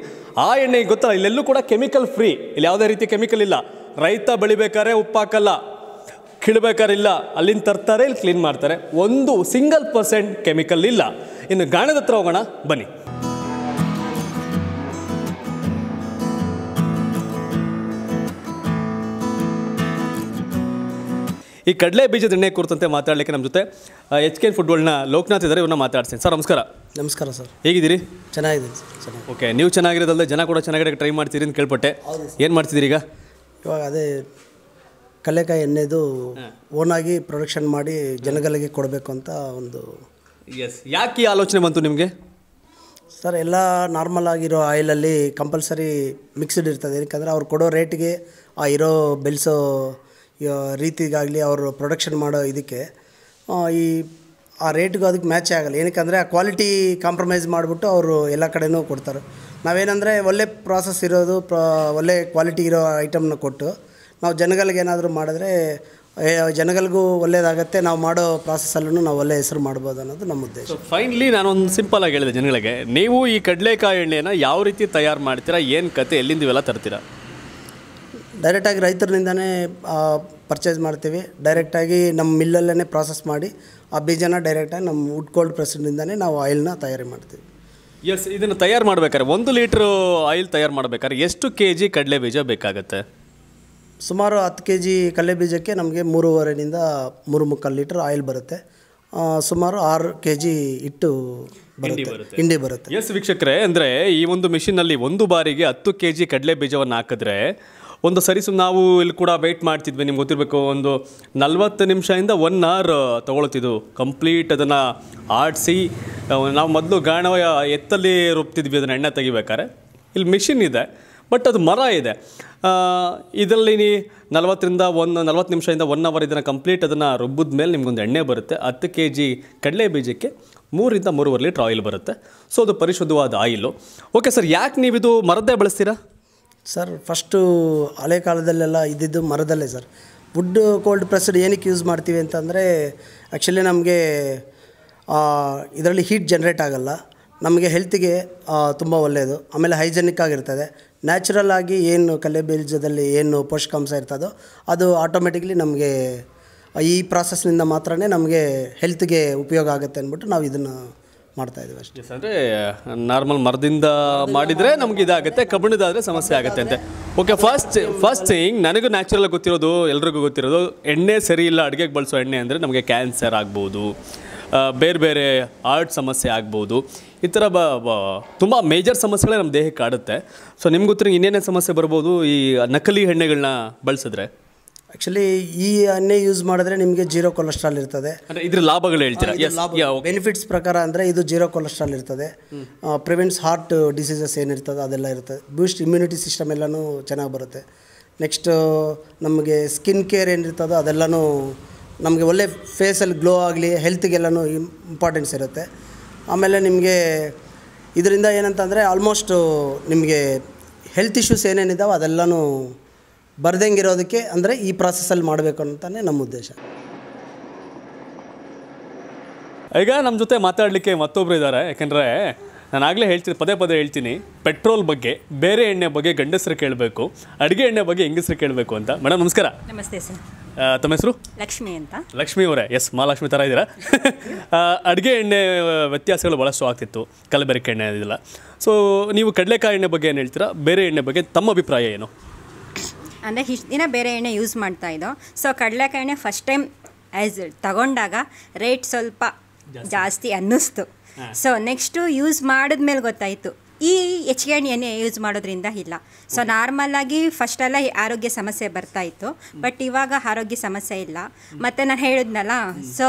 ಆ ಎಣ್ಣೆ ಗೊತ್ತಲ್ಲ ಇಲ್ಲೆಲ್ಲೂ ಕೂಡ ಕೆಮಿಕಲ್ ಫ್ರೀ ಇಲ್ಲಿ ಯಾವುದೇ ರೀತಿ ಕೆಮಿಕಲ್ ಇಲ್ಲ ರೈತ ಬೆಳಿಬೇಕಾದ್ರೆ ಉಪ್ಪಾಕಲ್ಲ ಇಲ್ಲ ಅಲ್ಲಿಂದ ತರ್ತಾರೆ ಇಲ್ಲಿ ಕ್ಲೀನ್ ಮಾಡ್ತಾರೆ ಒಂದು ಸಿಂಗಲ್ ಪರ್ಸೆಂಟ್ ಕೆಮಿಕಲ್ ಇಲ್ಲ ಇನ್ನು ಗಾಣದ ಹತ್ರ ಹೋಗೋಣ ಬನ್ನಿ ಈ ಕಡಲೆ ಬೀಜದ ಎಣ್ಣೆ ಕುರಿತಂತೆ ಮಾತಾಡಲಿಕ್ಕೆ ನಮ್ಮ ಜೊತೆ ಎಚ್ ಕೆ ಫುಟ್ಬಾಲ್ನ ಲೋಕನಾಥ್ ಇದ್ದಾರೆ ಇವನ್ನ ಮಾತಾಡ್ತೀನಿ ಸರ್ ನಮಸ್ಕಾರ ನಮಸ್ಕಾರ ಸರ್ ಹೇಗಿದ್ದೀರಿ ಚೆನ್ನಾಗಿದ್ದೀನಿ ಸರ್ ಓಕೆ ನೀವು ಚೆನ್ನಾಗಿರೋದಲ್ಲದೆ ಜನ ಕೂಡ ಚೆನ್ನಾಗಿ ಟ್ರೈ ಮಾಡ್ತೀರಿ ಅಂತ ಕೇಳ್ಪಟ್ಟೆ ಏನು ಮಾಡ್ತಿದ್ದೀರಿ ಈಗ ಇವಾಗ ಅದೇ ಕಲೆಕಾಯಿ ಎಣ್ಣೆದು ಓನಾಗಿ ಪ್ರೊಡಕ್ಷನ್ ಮಾಡಿ ಜನಗಳಿಗೆ ಕೊಡಬೇಕು ಅಂತ ಒಂದು ಎಸ್ ಯಾಕೆ ಆಲೋಚನೆ ಬಂತು ನಿಮಗೆ ಸರ್ ಎಲ್ಲ ನಾರ್ಮಲ್ ಆಗಿರೋ ಆಯಿಲಲ್ಲಿ ಕಂಪಲ್ಸರಿ ಮಿಕ್ಸ್ಡ್ ಇರ್ತದೆ ಏಕೆಂದರೆ ಅವ್ರು ಕೊಡೋ ರೇಟಿಗೆ ಆ ಇರೋ ಬೆಳೆಸೋ ರೀತಿಗಾಗಲಿ ಅವರು ಪ್ರೊಡಕ್ಷನ್ ಮಾಡೋ ಇದಕ್ಕೆ ಈ ಆ ರೇಟ್ಗೂ ಅದಕ್ಕೆ ಮ್ಯಾಚೇ ಆಗಲ್ಲ ಏನಕ್ಕೆ ಆ ಕ್ವಾಲಿಟಿ ಕಾಂಪ್ರಮೈಸ್ ಮಾಡಿಬಿಟ್ಟು ಅವರು ಎಲ್ಲ ಕಡೆನೂ ಕೊಡ್ತಾರೆ ನಾವೇನಂದರೆ ಒಳ್ಳೆ ಪ್ರಾಸೆಸ್ ಇರೋದು ಪ್ರಾ ಒಳ್ಳೆ ಕ್ವಾಲಿಟಿ ಇರೋ ಐಟಮ್ನ ಕೊಟ್ಟು ನಾವು ಜನಗಳಿಗೆ ಏನಾದರೂ ಮಾಡಿದ್ರೆ ಜನಗಳಿಗೂ ಒಳ್ಳೇದಾಗತ್ತೆ ನಾವು ಮಾಡೋ ಪ್ರಾಸೆಸಲ್ಲೂ ನಾವು ಒಳ್ಳೆಯ ಹೆಸರು ಮಾಡ್ಬೋದು ಅನ್ನೋದು ನಮ್ಮ ಉದ್ದೇಶ ಫೈನ್ಲಿ ನಾನೊಂದು ಸಿಂಪಲ್ ಆಗಿ ಹೇಳಿದೆ ಜನಗಳಿಗೆ ನೀವು ಈ ಕಡಲೆಕಾಯಿ ಎಣ್ಣೆನ ಯಾವ ರೀತಿ ತಯಾರು ಮಾಡ್ತೀರಾ ಏನು ಕತೆ ಎಲ್ಲಿಂದ ಇವೆಲ್ಲ ತರ್ತೀರಾ ಡೈರೆಕ್ಟಾಗಿ ರೈತರಿಂದನೇ ಪರ್ಚೇಸ್ ಮಾಡ್ತೀವಿ ಡೈರೆಕ್ಟಾಗಿ ನಮ್ಮ ಮಿಲ್ಲಲ್ಲೇ ಪ್ರಾಸೆಸ್ ಮಾಡಿ ಆ ಬೀಜನ ಡೈರೆಕ್ಟಾಗಿ ನಮ್ಮ ವುಡ್ ಕೋಲ್ಡ್ ಪ್ರೆಸ್ನಿಂದನೇ ನಾವು ಆಯಿಲ್ನ ತಯಾರಿ ಮಾಡ್ತೀವಿ ಎಸ್ ಇದನ್ನು ತಯಾರು ಮಾಡ್ಬೇಕಾದ್ರೆ ಒಂದು ಲೀಟ್ರ್ ಆಯಿಲ್ ತಯಾರು ಮಾಡ್ಬೇಕಾದ್ರೆ ಎಷ್ಟು ಕೆ ಜಿ ಕಡಲೆ ಬೀಜ ಬೇಕಾಗುತ್ತೆ ಸುಮಾರು ಹತ್ತು ಕೆ ಜಿ ಕಡಲೆ ಬೀಜಕ್ಕೆ ನಮಗೆ ಮೂರುವರೆಯಿಂದ ಮೂರು ಮುಕ್ಕಾಲು ಲೀಟರ್ ಆಯಿಲ್ ಬರುತ್ತೆ ಸುಮಾರು ಆರು ಕೆ ಜಿ ಇಟ್ಟು ಹಿಂಡಿ ಬರುತ್ತೆ ಎಸ್ ವೀಕ್ಷಕರೇ ಅಂದರೆ ಈ ಒಂದು ಮಿಷಿನಲ್ಲಿ ಒಂದು ಬಾರಿಗೆ ಹತ್ತು ಕೆ ಜಿ ಕಡಲೆ ಬೀಜವನ್ನು ಹಾಕಿದ್ರೆ ಒಂದು ಸರಿ ಸುಮ್ಮನೆ ನಾವು ಇಲ್ಲಿ ಕೂಡ ವೆಯ್ಟ್ ಮಾಡ್ತಿದ್ವಿ ನಿಮ್ಗೆ ಗೊತ್ತಿರಬೇಕು ಒಂದು ನಲ್ವತ್ತು ನಿಮಿಷದಿಂದ ಒನ್ ಅವರ್ ತೊಗೊಳ್ತಿದ್ವು ಕಂಪ್ಲೀಟ್ ಅದನ್ನು ಆಡಿಸಿ ನಾವು ಮೊದಲು ಗಾಣವ ಎತ್ತಲ್ಲಿ ರುಬ್ತಿದ್ವಿ ಅದನ್ನು ಎಣ್ಣೆ ತೆಗಿಬೇಕಾದ್ರೆ ಇಲ್ಲಿ ಮಿಷಿನ್ ಇದೆ ಬಟ್ ಅದು ಮರ ಇದೆ ಇದರಲ್ಲಿ ನಲವತ್ತರಿಂದ ಒಂದು ನಲವತ್ತು ನಿಮಿಷದಿಂದ ಒನ್ ಅವರ್ ಇದನ್ನು ಕಂಪ್ಲೀಟ್ ಅದನ್ನು ರುಬ್ಬಿದ ಮೇಲೆ ನಿಮಗೊಂದು ಎಣ್ಣೆ ಬರುತ್ತೆ ಹತ್ತು ಕೆ ಜಿ ಕಡಲೆ ಬೀಜಕ್ಕೆ ಮೂರಿಂದ ಮೂರುವರೆ ಲೀಟ್ರ್ ಆಯಿಲ್ ಬರುತ್ತೆ ಸೊ ಅದು ಪರಿಶುದ್ಧವಾದ ಆಯಿಲು ಓಕೆ ಸರ್ ಯಾಕೆ ನೀವಿದು ಮರದ್ದೇ ಬಳಸ್ತೀರಾ ಸರ್ ಫಸ್ಟು ಹಳೆ ಕಾಲದಲ್ಲೆಲ್ಲ ಇದ್ದಿದ್ದು ಮರದಲ್ಲೇ ಸರ್ ವುಡ್ ಕೋಲ್ಡ್ ಪ್ರೆಸ್ಡ್ ಏನಕ್ಕೆ ಯೂಸ್ ಮಾಡ್ತೀವಿ ಅಂತಂದರೆ ಆ್ಯಕ್ಚುಲಿ ನಮಗೆ ಇದರಲ್ಲಿ ಹೀಟ್ ಜನ್ರೇಟ್ ಆಗಲ್ಲ ನಮಗೆ ಹೆಲ್ತಿಗೆ ತುಂಬ ಒಳ್ಳೆಯದು ಆಮೇಲೆ ಹೈಜೆನಿಕ್ ಆಗಿರ್ತದೆ ನ್ಯಾಚುರಲ್ ಆಗಿ ಏನು ಕಲೆ ಬೀಜದಲ್ಲಿ ಏನು ಪೋಷಕಾಂಶ ಇರ್ತದೋ ಅದು ಆಟೋಮೆಟಿಕ್ಲಿ ನಮಗೆ ಈ ಪ್ರಾಸೆಸ್ನಿಂದ ಮಾತ್ರ ನಮಗೆ ಹೆಲ್ತ್ಗೆ ಉಪಯೋಗ ಆಗುತ್ತೆ ಅಂದ್ಬಿಟ್ಟು ನಾವು ಇದನ್ನು ಮಾಡ್ತಾ ಇದ್ದೀವಿ ಅಷ್ಟೇ ಅಂದರೆ ನಾರ್ಮಲ್ ಮರದಿಂದ ಮಾಡಿದರೆ ನಮ್ಗೆ ಇದಾಗುತ್ತೆ ಕಬ್ಬಿಣದಾದರೆ ಸಮಸ್ಯೆ ಆಗುತ್ತೆ ಅಂತೆ ಓಕೆ ಫಸ್ಟ್ ಫಸ್ಟ್ ಥಿಂಗ್ ನನಗೂ ನ್ಯಾಚುರಲ್ ಗೊತ್ತಿರೋದು ಎಲ್ರಿಗೂ ಗೊತ್ತಿರೋದು ಎಣ್ಣೆ ಸರಿ ಇಲ್ಲ ಅಡುಗೆಗೆ ಬಳಸೋ ಎಣ್ಣೆ ಅಂದರೆ ನಮಗೆ ಕ್ಯಾನ್ಸರ್ ಆಗ್ಬೋದು ಬೇರೆ ಬೇರೆ ಹಾರ್ಟ್ ಸಮಸ್ಯೆ ಆಗ್ಬೋದು ಈ ಥರ ಬ ತುಂಬ ಮೇಜರ್ ಸಮಸ್ಯೆಗಳೇ ನಮ್ಮ ದೇಹಕ್ಕೆ ಕಾಡುತ್ತೆ ಸೊ ನಿಮ್ಗೆ ಗೊತ್ತಿರೋ ಇನ್ನೇನೇ ಸಮಸ್ಯೆ ಬರ್ಬೋದು ಈ ನಕಲಿ ಎಣ್ಣೆಗಳನ್ನ ಬಳಸಿದ್ರೆ ಆ್ಯಕ್ಚುಲಿ ಈ ಎಣ್ಣೆ ಯೂಸ್ ಮಾಡಿದ್ರೆ ನಿಮಗೆ ಜೀರೋ ಕೊಲೆಸ್ಟ್ರಾಲ್ ಇರ್ತದೆ ಇದ್ರ ಲಾಭಗಳು ಹೇಳ್ತೀರಾ ಬೆನಿಫಿಟ್ಸ್ ಪ್ರಕಾರ ಅಂದರೆ ಇದು ಜೀರೋ ಕೊಲೆಸ್ಟ್ರಾಲ್ ಇರ್ತದೆ ಪ್ರಿವೆಂಟ್ಸ್ ಹಾರ್ಟ್ ಡಿಸೀಸಸ್ ಏನಿರ್ತದೆ ಅದೆಲ್ಲ ಇರ್ತದೆ ಬೂಸ್ಟ್ ಇಮ್ಯುನಿಟಿ ಸಿಸ್ಟಮ್ ಎಲ್ಲನೂ ಚೆನ್ನಾಗಿ ಬರುತ್ತೆ ನೆಕ್ಸ್ಟು ನಮಗೆ ಸ್ಕಿನ್ ಕೇರ್ ಏನಿರ್ತದೋ ಅದೆಲ್ಲನೂ ನಮಗೆ ಒಳ್ಳೆ ಫೇಸಲ್ಲಿ ಗ್ಲೋ ಆಗಲಿ ಹೆಲ್ತ್ಗೆಲ್ಲನೂ ಇಂಪಾರ್ಟೆನ್ಸ್ ಇರುತ್ತೆ ಆಮೇಲೆ ನಿಮಗೆ ಇದರಿಂದ ಏನಂತಂದರೆ ಆಲ್ಮೋಸ್ಟು ನಿಮಗೆ ಹೆಲ್ತ್ ಇಶ್ಯೂಸ್ ಏನೇನಿದ್ದಾವೆ ಅದೆಲ್ಲನೂ ಬರ್ದಂಗೆ ಇರೋದಕ್ಕೆ ಅಂದರೆ ಈ ಪ್ರಾಸೆಸಲ್ಲಿ ಮಾಡಬೇಕು ಅಂತಲೇ ನಮ್ಮ ಉದ್ದೇಶ ಈಗ ನಮ್ಮ ಜೊತೆ ಮಾತಾಡಲಿಕ್ಕೆ ಮತ್ತೊಬ್ಬರು ಇದ್ದಾರೆ ಯಾಕೆಂದರೆ ನಾನು ಆಗಲೇ ಹೇಳ್ತೀನಿ ಪದೇ ಪದೇ ಹೇಳ್ತೀನಿ ಪೆಟ್ರೋಲ್ ಬಗ್ಗೆ ಬೇರೆ ಎಣ್ಣೆ ಬಗ್ಗೆ ಗಂಡಸರು ಕೇಳಬೇಕು ಅಡುಗೆ ಎಣ್ಣೆ ಬಗ್ಗೆ ಹೆಂಗಸರು ಕೇಳಬೇಕು ಅಂತ ಮೇಡಮ್ ನಮಸ್ಕಾರ ನಮಸ್ತೆ ಸರ್ ತಮ್ಮ ಹೆಸರು ಲಕ್ಷ್ಮಿ ಅಂತ ಲಕ್ಷ್ಮಿ ಅವರೇ ಎಸ್ ಮಹಾಲಕ್ಷ್ಮಿ ಥರ ಇದ್ದೀರಾ ಅಡುಗೆ ಎಣ್ಣೆ ವ್ಯತ್ಯಾಸಗಳು ಭಾಳಷ್ಟು ಆಗ್ತಿತ್ತು ಕಲಬೆರಕೆ ಎಣ್ಣೆ ಅದಿಲ್ಲ ಸೊ ನೀವು ಕಡಲೆಕಾಯಿ ಎಣ್ಣೆ ಬಗ್ಗೆ ಏನು ಹೇಳ್ತೀರಾ ಬೇರೆ ಎಣ್ಣೆ ಬಗ್ಗೆ ತಮ್ಮ ಅಭಿಪ್ರಾಯ ಏನು ಅಂದರೆ ಇಷ್ಟು ದಿನ ಬೇರೆ ಎಣ್ಣೆ ಯೂಸ್ ಮಾಡ್ತಾ ಇದ್ದೋ ಸೊ ಕಡಲೆಕಾಯಿ ಎಣ್ಣೆ ಫಸ್ಟ್ ಟೈಮ್ ಆ್ಯಸ್ ತಗೊಂಡಾಗ ರೇಟ್ ಸ್ವಲ್ಪ ಜಾಸ್ತಿ ಅನ್ನಿಸ್ತು ಸೊ ನೆಕ್ಸ್ಟು ಯೂಸ್ ಮಾಡಿದ್ಮೇಲೆ ಗೊತ್ತಾಯಿತು ಈ ಹೆಚ್ಚಿಗೆ ಎಣ್ಣೆ ಯೂಸ್ ಮಾಡೋದ್ರಿಂದ ಇಲ್ಲ ಸೊ ನಾರ್ಮಲ್ ಫಸ್ಟ್ ಎಲ್ಲ ಆರೋಗ್ಯ ಸಮಸ್ಯೆ ಬರ್ತಾ ಇತ್ತು ಬಟ್ ಇವಾಗ ಆರೋಗ್ಯ ಸಮಸ್ಯೆ ಇಲ್ಲ ಮತ್ತೆ ನಾನು ಹೇಳಿದ್ನಲ್ಲ ಸೊ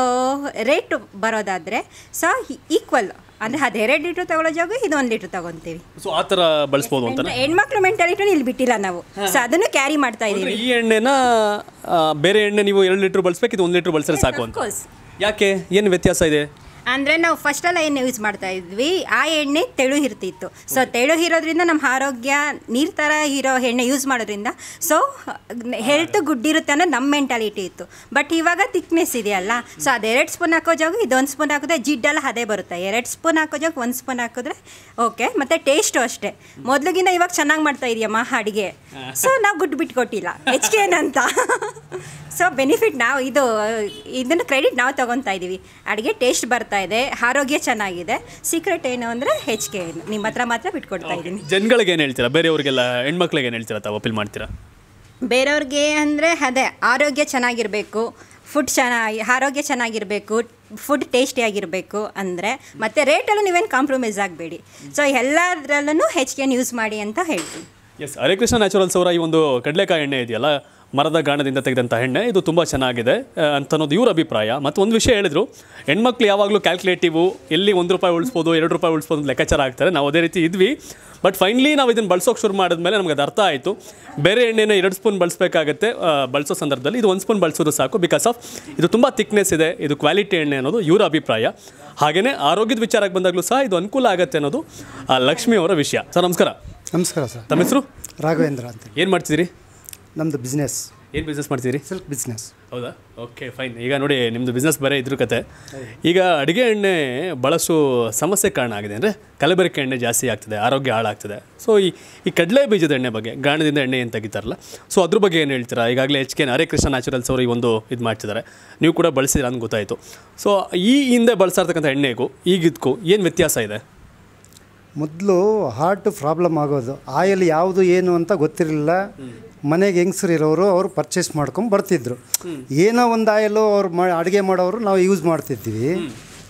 ರೇಟ್ ಬರೋದಾದ್ರೆ ಸೊ ಈಕ್ವಲ್ ಅಂದ್ರೆ ಅದು ಎರಡು ಲೀಟ್ರ್ ತಗೊಳ್ಳೋ ಜಾಗ ಇದು ಒಂದು ಲೀಟ್ರ್ ತಗೊಂತೀವಿ ಸೊ ಆ ಥರ ಹೆಣ್ಮಕ್ಳು ಮೆಂಟಾಲಿಟಿ ಇಲ್ಲಿ ಬಿಟ್ಟಿಲ್ಲ ನಾವು ಸೊ ಅದನ್ನು ಕ್ಯಾರಿ ಮಾಡ್ತಾ ಇದ್ದೀವಿ ಈ ಎಣ್ಣೆನ ಬೇರೆ ಎಣ್ಣೆ ನೀವು ಎರಡು ಲೀಟರ್ ಬಳಸ್ಬೇಕು ಇದು ಒಂದು ಲೀಟರ್ ಬಳಸಿದ್ರೆ ಸಾಕು ಅಂತ ಯಾಕೆ ಏನು ವ್ಯತ್ಯಾಸ ಇದೆ ಅಂದರೆ ನಾವು ಫಸ್ಟೆಲ್ಲ ಎಣ್ಣೆ ಯೂಸ್ ಮಾಡ್ತಾ ಇದ್ವಿ ಆ ಎಣ್ಣೆ ತೆಳು ಇರ್ತಿತ್ತು ಸೊ ತೆಳು ಇರೋದ್ರಿಂದ ನಮ್ಮ ಆರೋಗ್ಯ ನೀರು ಥರ ಇರೋ ಎಣ್ಣೆ ಯೂಸ್ ಮಾಡೋದ್ರಿಂದ ಸೊ ಹೆಲ್ತ್ ಗುಡ್ ಇರುತ್ತೆ ಅನ್ನೋದು ನಮ್ಮ ಮೆಂಟಾಲಿಟಿ ಇತ್ತು ಬಟ್ ಇವಾಗ ತಿಕ್ನೆಸ್ ಇದೆಯಲ್ಲ ಸೊ ಅದು ಎರಡು ಸ್ಪೂನ್ ಹಾಕೋ ಜಾಗ ಇದೊಂದು ಸ್ಪೂನ್ ಹಾಕಿದ್ರೆ ಜಿಡ್ಡೆಲ್ಲ ಅದೇ ಬರುತ್ತೆ ಎರಡು ಸ್ಪೂನ್ ಹಾಕೋ ಜಾಗ ಒಂದು ಸ್ಪೂನ್ ಹಾಕಿದ್ರೆ ಓಕೆ ಮತ್ತು ಟೇಸ್ಟು ಅಷ್ಟೇ ಮೊದಲಿಗಿಂತ ಇವಾಗ ಚೆನ್ನಾಗಿ ಮಾಡ್ತಾ ಇದೆಯಮ್ಮ ಅಡುಗೆ ಸೊ ನಾವು ಗುಡ್ ಬಿಟ್ಕೊಟ್ಟಿಲ್ಲ ಹೆಚ್ಚಿಗೆ ಏನಂತ ಸೊ ಬೆನಿಫಿಟ್ ನಾವು ಇದು ಇದನ್ನು ಕ್ರೆಡಿಟ್ ನಾವು ತೊಗೊತಾ ಇದ್ದೀವಿ ಅಡುಗೆ ಟೇಸ್ಟ್ ಬರ್ತಾ ಇದೆ ಆರೋಗ್ಯ ಚೆನ್ನಾಗಿದೆ ಸೀಕ್ರೆಟ್ ಏನು ಅಂದರೆ ಏನು ನಿಮ್ಮ ಹತ್ರ ಮಾತ್ರ ಬಿಟ್ಕೊಡ್ತಾ ಇದ್ದೀನಿ ಜನಗಳಿಗೆ ಏನು ಹೇಳ್ತೀರಾ ಬೇರೆಯವ್ರಿಗೆಲ್ಲ ಹೆಣ್ಮಕ್ಳಿಗೆ ಏನು ಹೇಳ್ತೀರಾ ಅಪೀಲ್ ಮಾಡ್ತೀರಾ ಬೇರೆಯವ್ರಿಗೆ ಅಂದರೆ ಅದೇ ಆರೋಗ್ಯ ಚೆನ್ನಾಗಿರಬೇಕು ಫುಡ್ ಚೆನ್ನಾಗಿ ಆರೋಗ್ಯ ಚೆನ್ನಾಗಿರಬೇಕು ಫುಡ್ ಟೇಸ್ಟಿಯಾಗಿರಬೇಕು ಅಂದರೆ ಮತ್ತು ರೇಟಲ್ಲೂ ನೀವೇನು ಕಾಂಪ್ರಮೈಸ್ ಆಗಬೇಡಿ ಸೊ ಎಲ್ಲದರಲ್ಲೂ ಹೆಚ್ಚಿಗೆ ಯೂಸ್ ಮಾಡಿ ಅಂತ ಹೇಳ್ತೀನಿ ಎಸ್ ಹರೇ ನ್ಯಾಚುರಲ್ಸ್ ಅವರ ಈ ಒಂದು ಕಡಲೆಕಾಯಿ ಎಣ್ಣೆ ಇದೆಯಲ್ಲ ಮರದ ಗಾಣದಿಂದ ತೆಗೆದಂಥ ಎಣ್ಣೆ ಇದು ತುಂಬ ಚೆನ್ನಾಗಿದೆ ಅಂತ ಅನ್ನೋದು ಇವ್ರ ಅಭಿಪ್ರಾಯ ಮತ್ತು ಒಂದು ವಿಷಯ ಹೇಳಿದರು ಹೆಣ್ಮಕ್ಳು ಯಾವಾಗಲೂ ಕ್ಯಾಲ್ಕುಲೇಟಿವು ಎಲ್ಲಿ ಒಂದು ರೂಪಾಯಿ ಉಳಿಸ್ಬೋದು ಎರಡು ರೂಪಾಯಿ ಉಳಿಸ್ಬೋದು ಅಂತ ಲೆಕ್ಕಾಚಾರ ಆಗ್ತಾರೆ ನಾವು ಅದೇ ರೀತಿ ಇದ್ವಿ ಬಟ್ ಫೈನ್ಲಿ ನಾವು ಇದನ್ನು ಬಳಸೋಕೆ ಶುರು ಮಾಡಿದ್ಮೇಲೆ ನಮಗೆ ಅದು ಅರ್ಥ ಆಯಿತು ಬೇರೆ ಎಣ್ಣೆನ ಎರಡು ಸ್ಪೂನ್ ಬಳಸಬೇಕಾಗತ್ತೆ ಬಳಸೋ ಸಂದರ್ಭದಲ್ಲಿ ಇದು ಒಂದು ಸ್ಪೂನ್ ಬಳಸೋದು ಸಾಕು ಬಿಕಾಸ್ ಆಫ್ ಇದು ತುಂಬ ತಿಕ್ನೆಸ್ ಇದೆ ಇದು ಕ್ವಾಲಿಟಿ ಎಣ್ಣೆ ಅನ್ನೋದು ಇವರ ಅಭಿಪ್ರಾಯ ಹಾಗೆಯೇ ಆರೋಗ್ಯದ ವಿಚಾರಕ್ಕೆ ಬಂದಾಗಲೂ ಸಹ ಇದು ಅನುಕೂಲ ಆಗುತ್ತೆ ಅನ್ನೋದು ಲಕ್ಷ್ಮಿ ಅವರ ವಿಷಯ ಸರ್ ನಮಸ್ಕಾರ ನಮಸ್ಕಾರ ಸರ್ ತಮ್ಮ ಹೆಸರು ರಾಘವೇಂದ್ರ ಅಂತ ಏನು ಮಾಡ್ತಿದ್ದೀರಿ ನಮ್ಮದು ಬಿಸ್ನೆಸ್ ಏನು ಬಿಸ್ನೆಸ್ ಮಾಡ್ತೀರಿ ಸಿಲ್ಕ್ ಬಿಸ್ನೆಸ್ ಹೌದಾ ಓಕೆ ಫೈನ್ ಈಗ ನೋಡಿ ನಿಮ್ಮದು ಬಿಸ್ನೆಸ್ ಬೇರೆ ಇದ್ರ ಕತೆ ಈಗ ಅಡುಗೆ ಎಣ್ಣೆ ಭಾಳಷ್ಟು ಸಮಸ್ಯೆ ಕಾರಣ ಆಗಿದೆ ಅಂದರೆ ಕಲಬೆರಕೆ ಎಣ್ಣೆ ಜಾಸ್ತಿ ಆಗ್ತದೆ ಆರೋಗ್ಯ ಹಾಳಾಗ್ತದೆ ಸೊ ಈ ಈ ಕಡಲೆ ಬೀಜದ ಎಣ್ಣೆ ಬಗ್ಗೆ ಗಾಣದಿಂದ ಎಣ್ಣೆ ಏನು ತೆಗಿತಾರಲ್ಲ ಸೊ ಅದ್ರ ಬಗ್ಗೆ ಏನು ಹೇಳ್ತೀರಾ ಈಗಾಗಲೇ H K N Hare Krishna naturals ಅವರು ಈ ಒಂದು ಇದು ಮಾಡ್ತಿದ್ದಾರೆ ನೀವು ಕೂಡ ಬಳಸಿದ್ರೆ ಅಂತ ಗೊತ್ತಾಯಿತು ಸೊ ಈ ಹಿಂದೆ ಬಳಸ್ತಾ ಇರ್ತಕ್ಕಂಥ ಎಣ್ಣೆಗೂ ಈಗಿದ್ಕೂ ಏನು ವ್ಯತ್ಯಾಸ ಇದೆ ಮೊದಲು ಹಾರ್ಟ್ ಪ್ರಾಬ್ಲಮ್ ಆಗೋದು ಆಯಿಲ್ ಯಾವುದು ಏನು ಅಂತ ಗೊತ್ತಿರಲಿಲ್ಲ ಮನೆಗೆ ಹೆಂಗಸರು ಇರೋರು ಅವರು ಪರ್ಚೇಸ್ ಮಾಡ್ಕೊಂಡು ಬರ್ತಿದ್ರು ಏನೋ ಒಂದು ಆಯಿಲು ಅವ್ರು ಮಾ ಅಡುಗೆ ಮಾಡೋರು ನಾವು ಯೂಸ್ ಮಾಡ್ತಿದ್ವಿ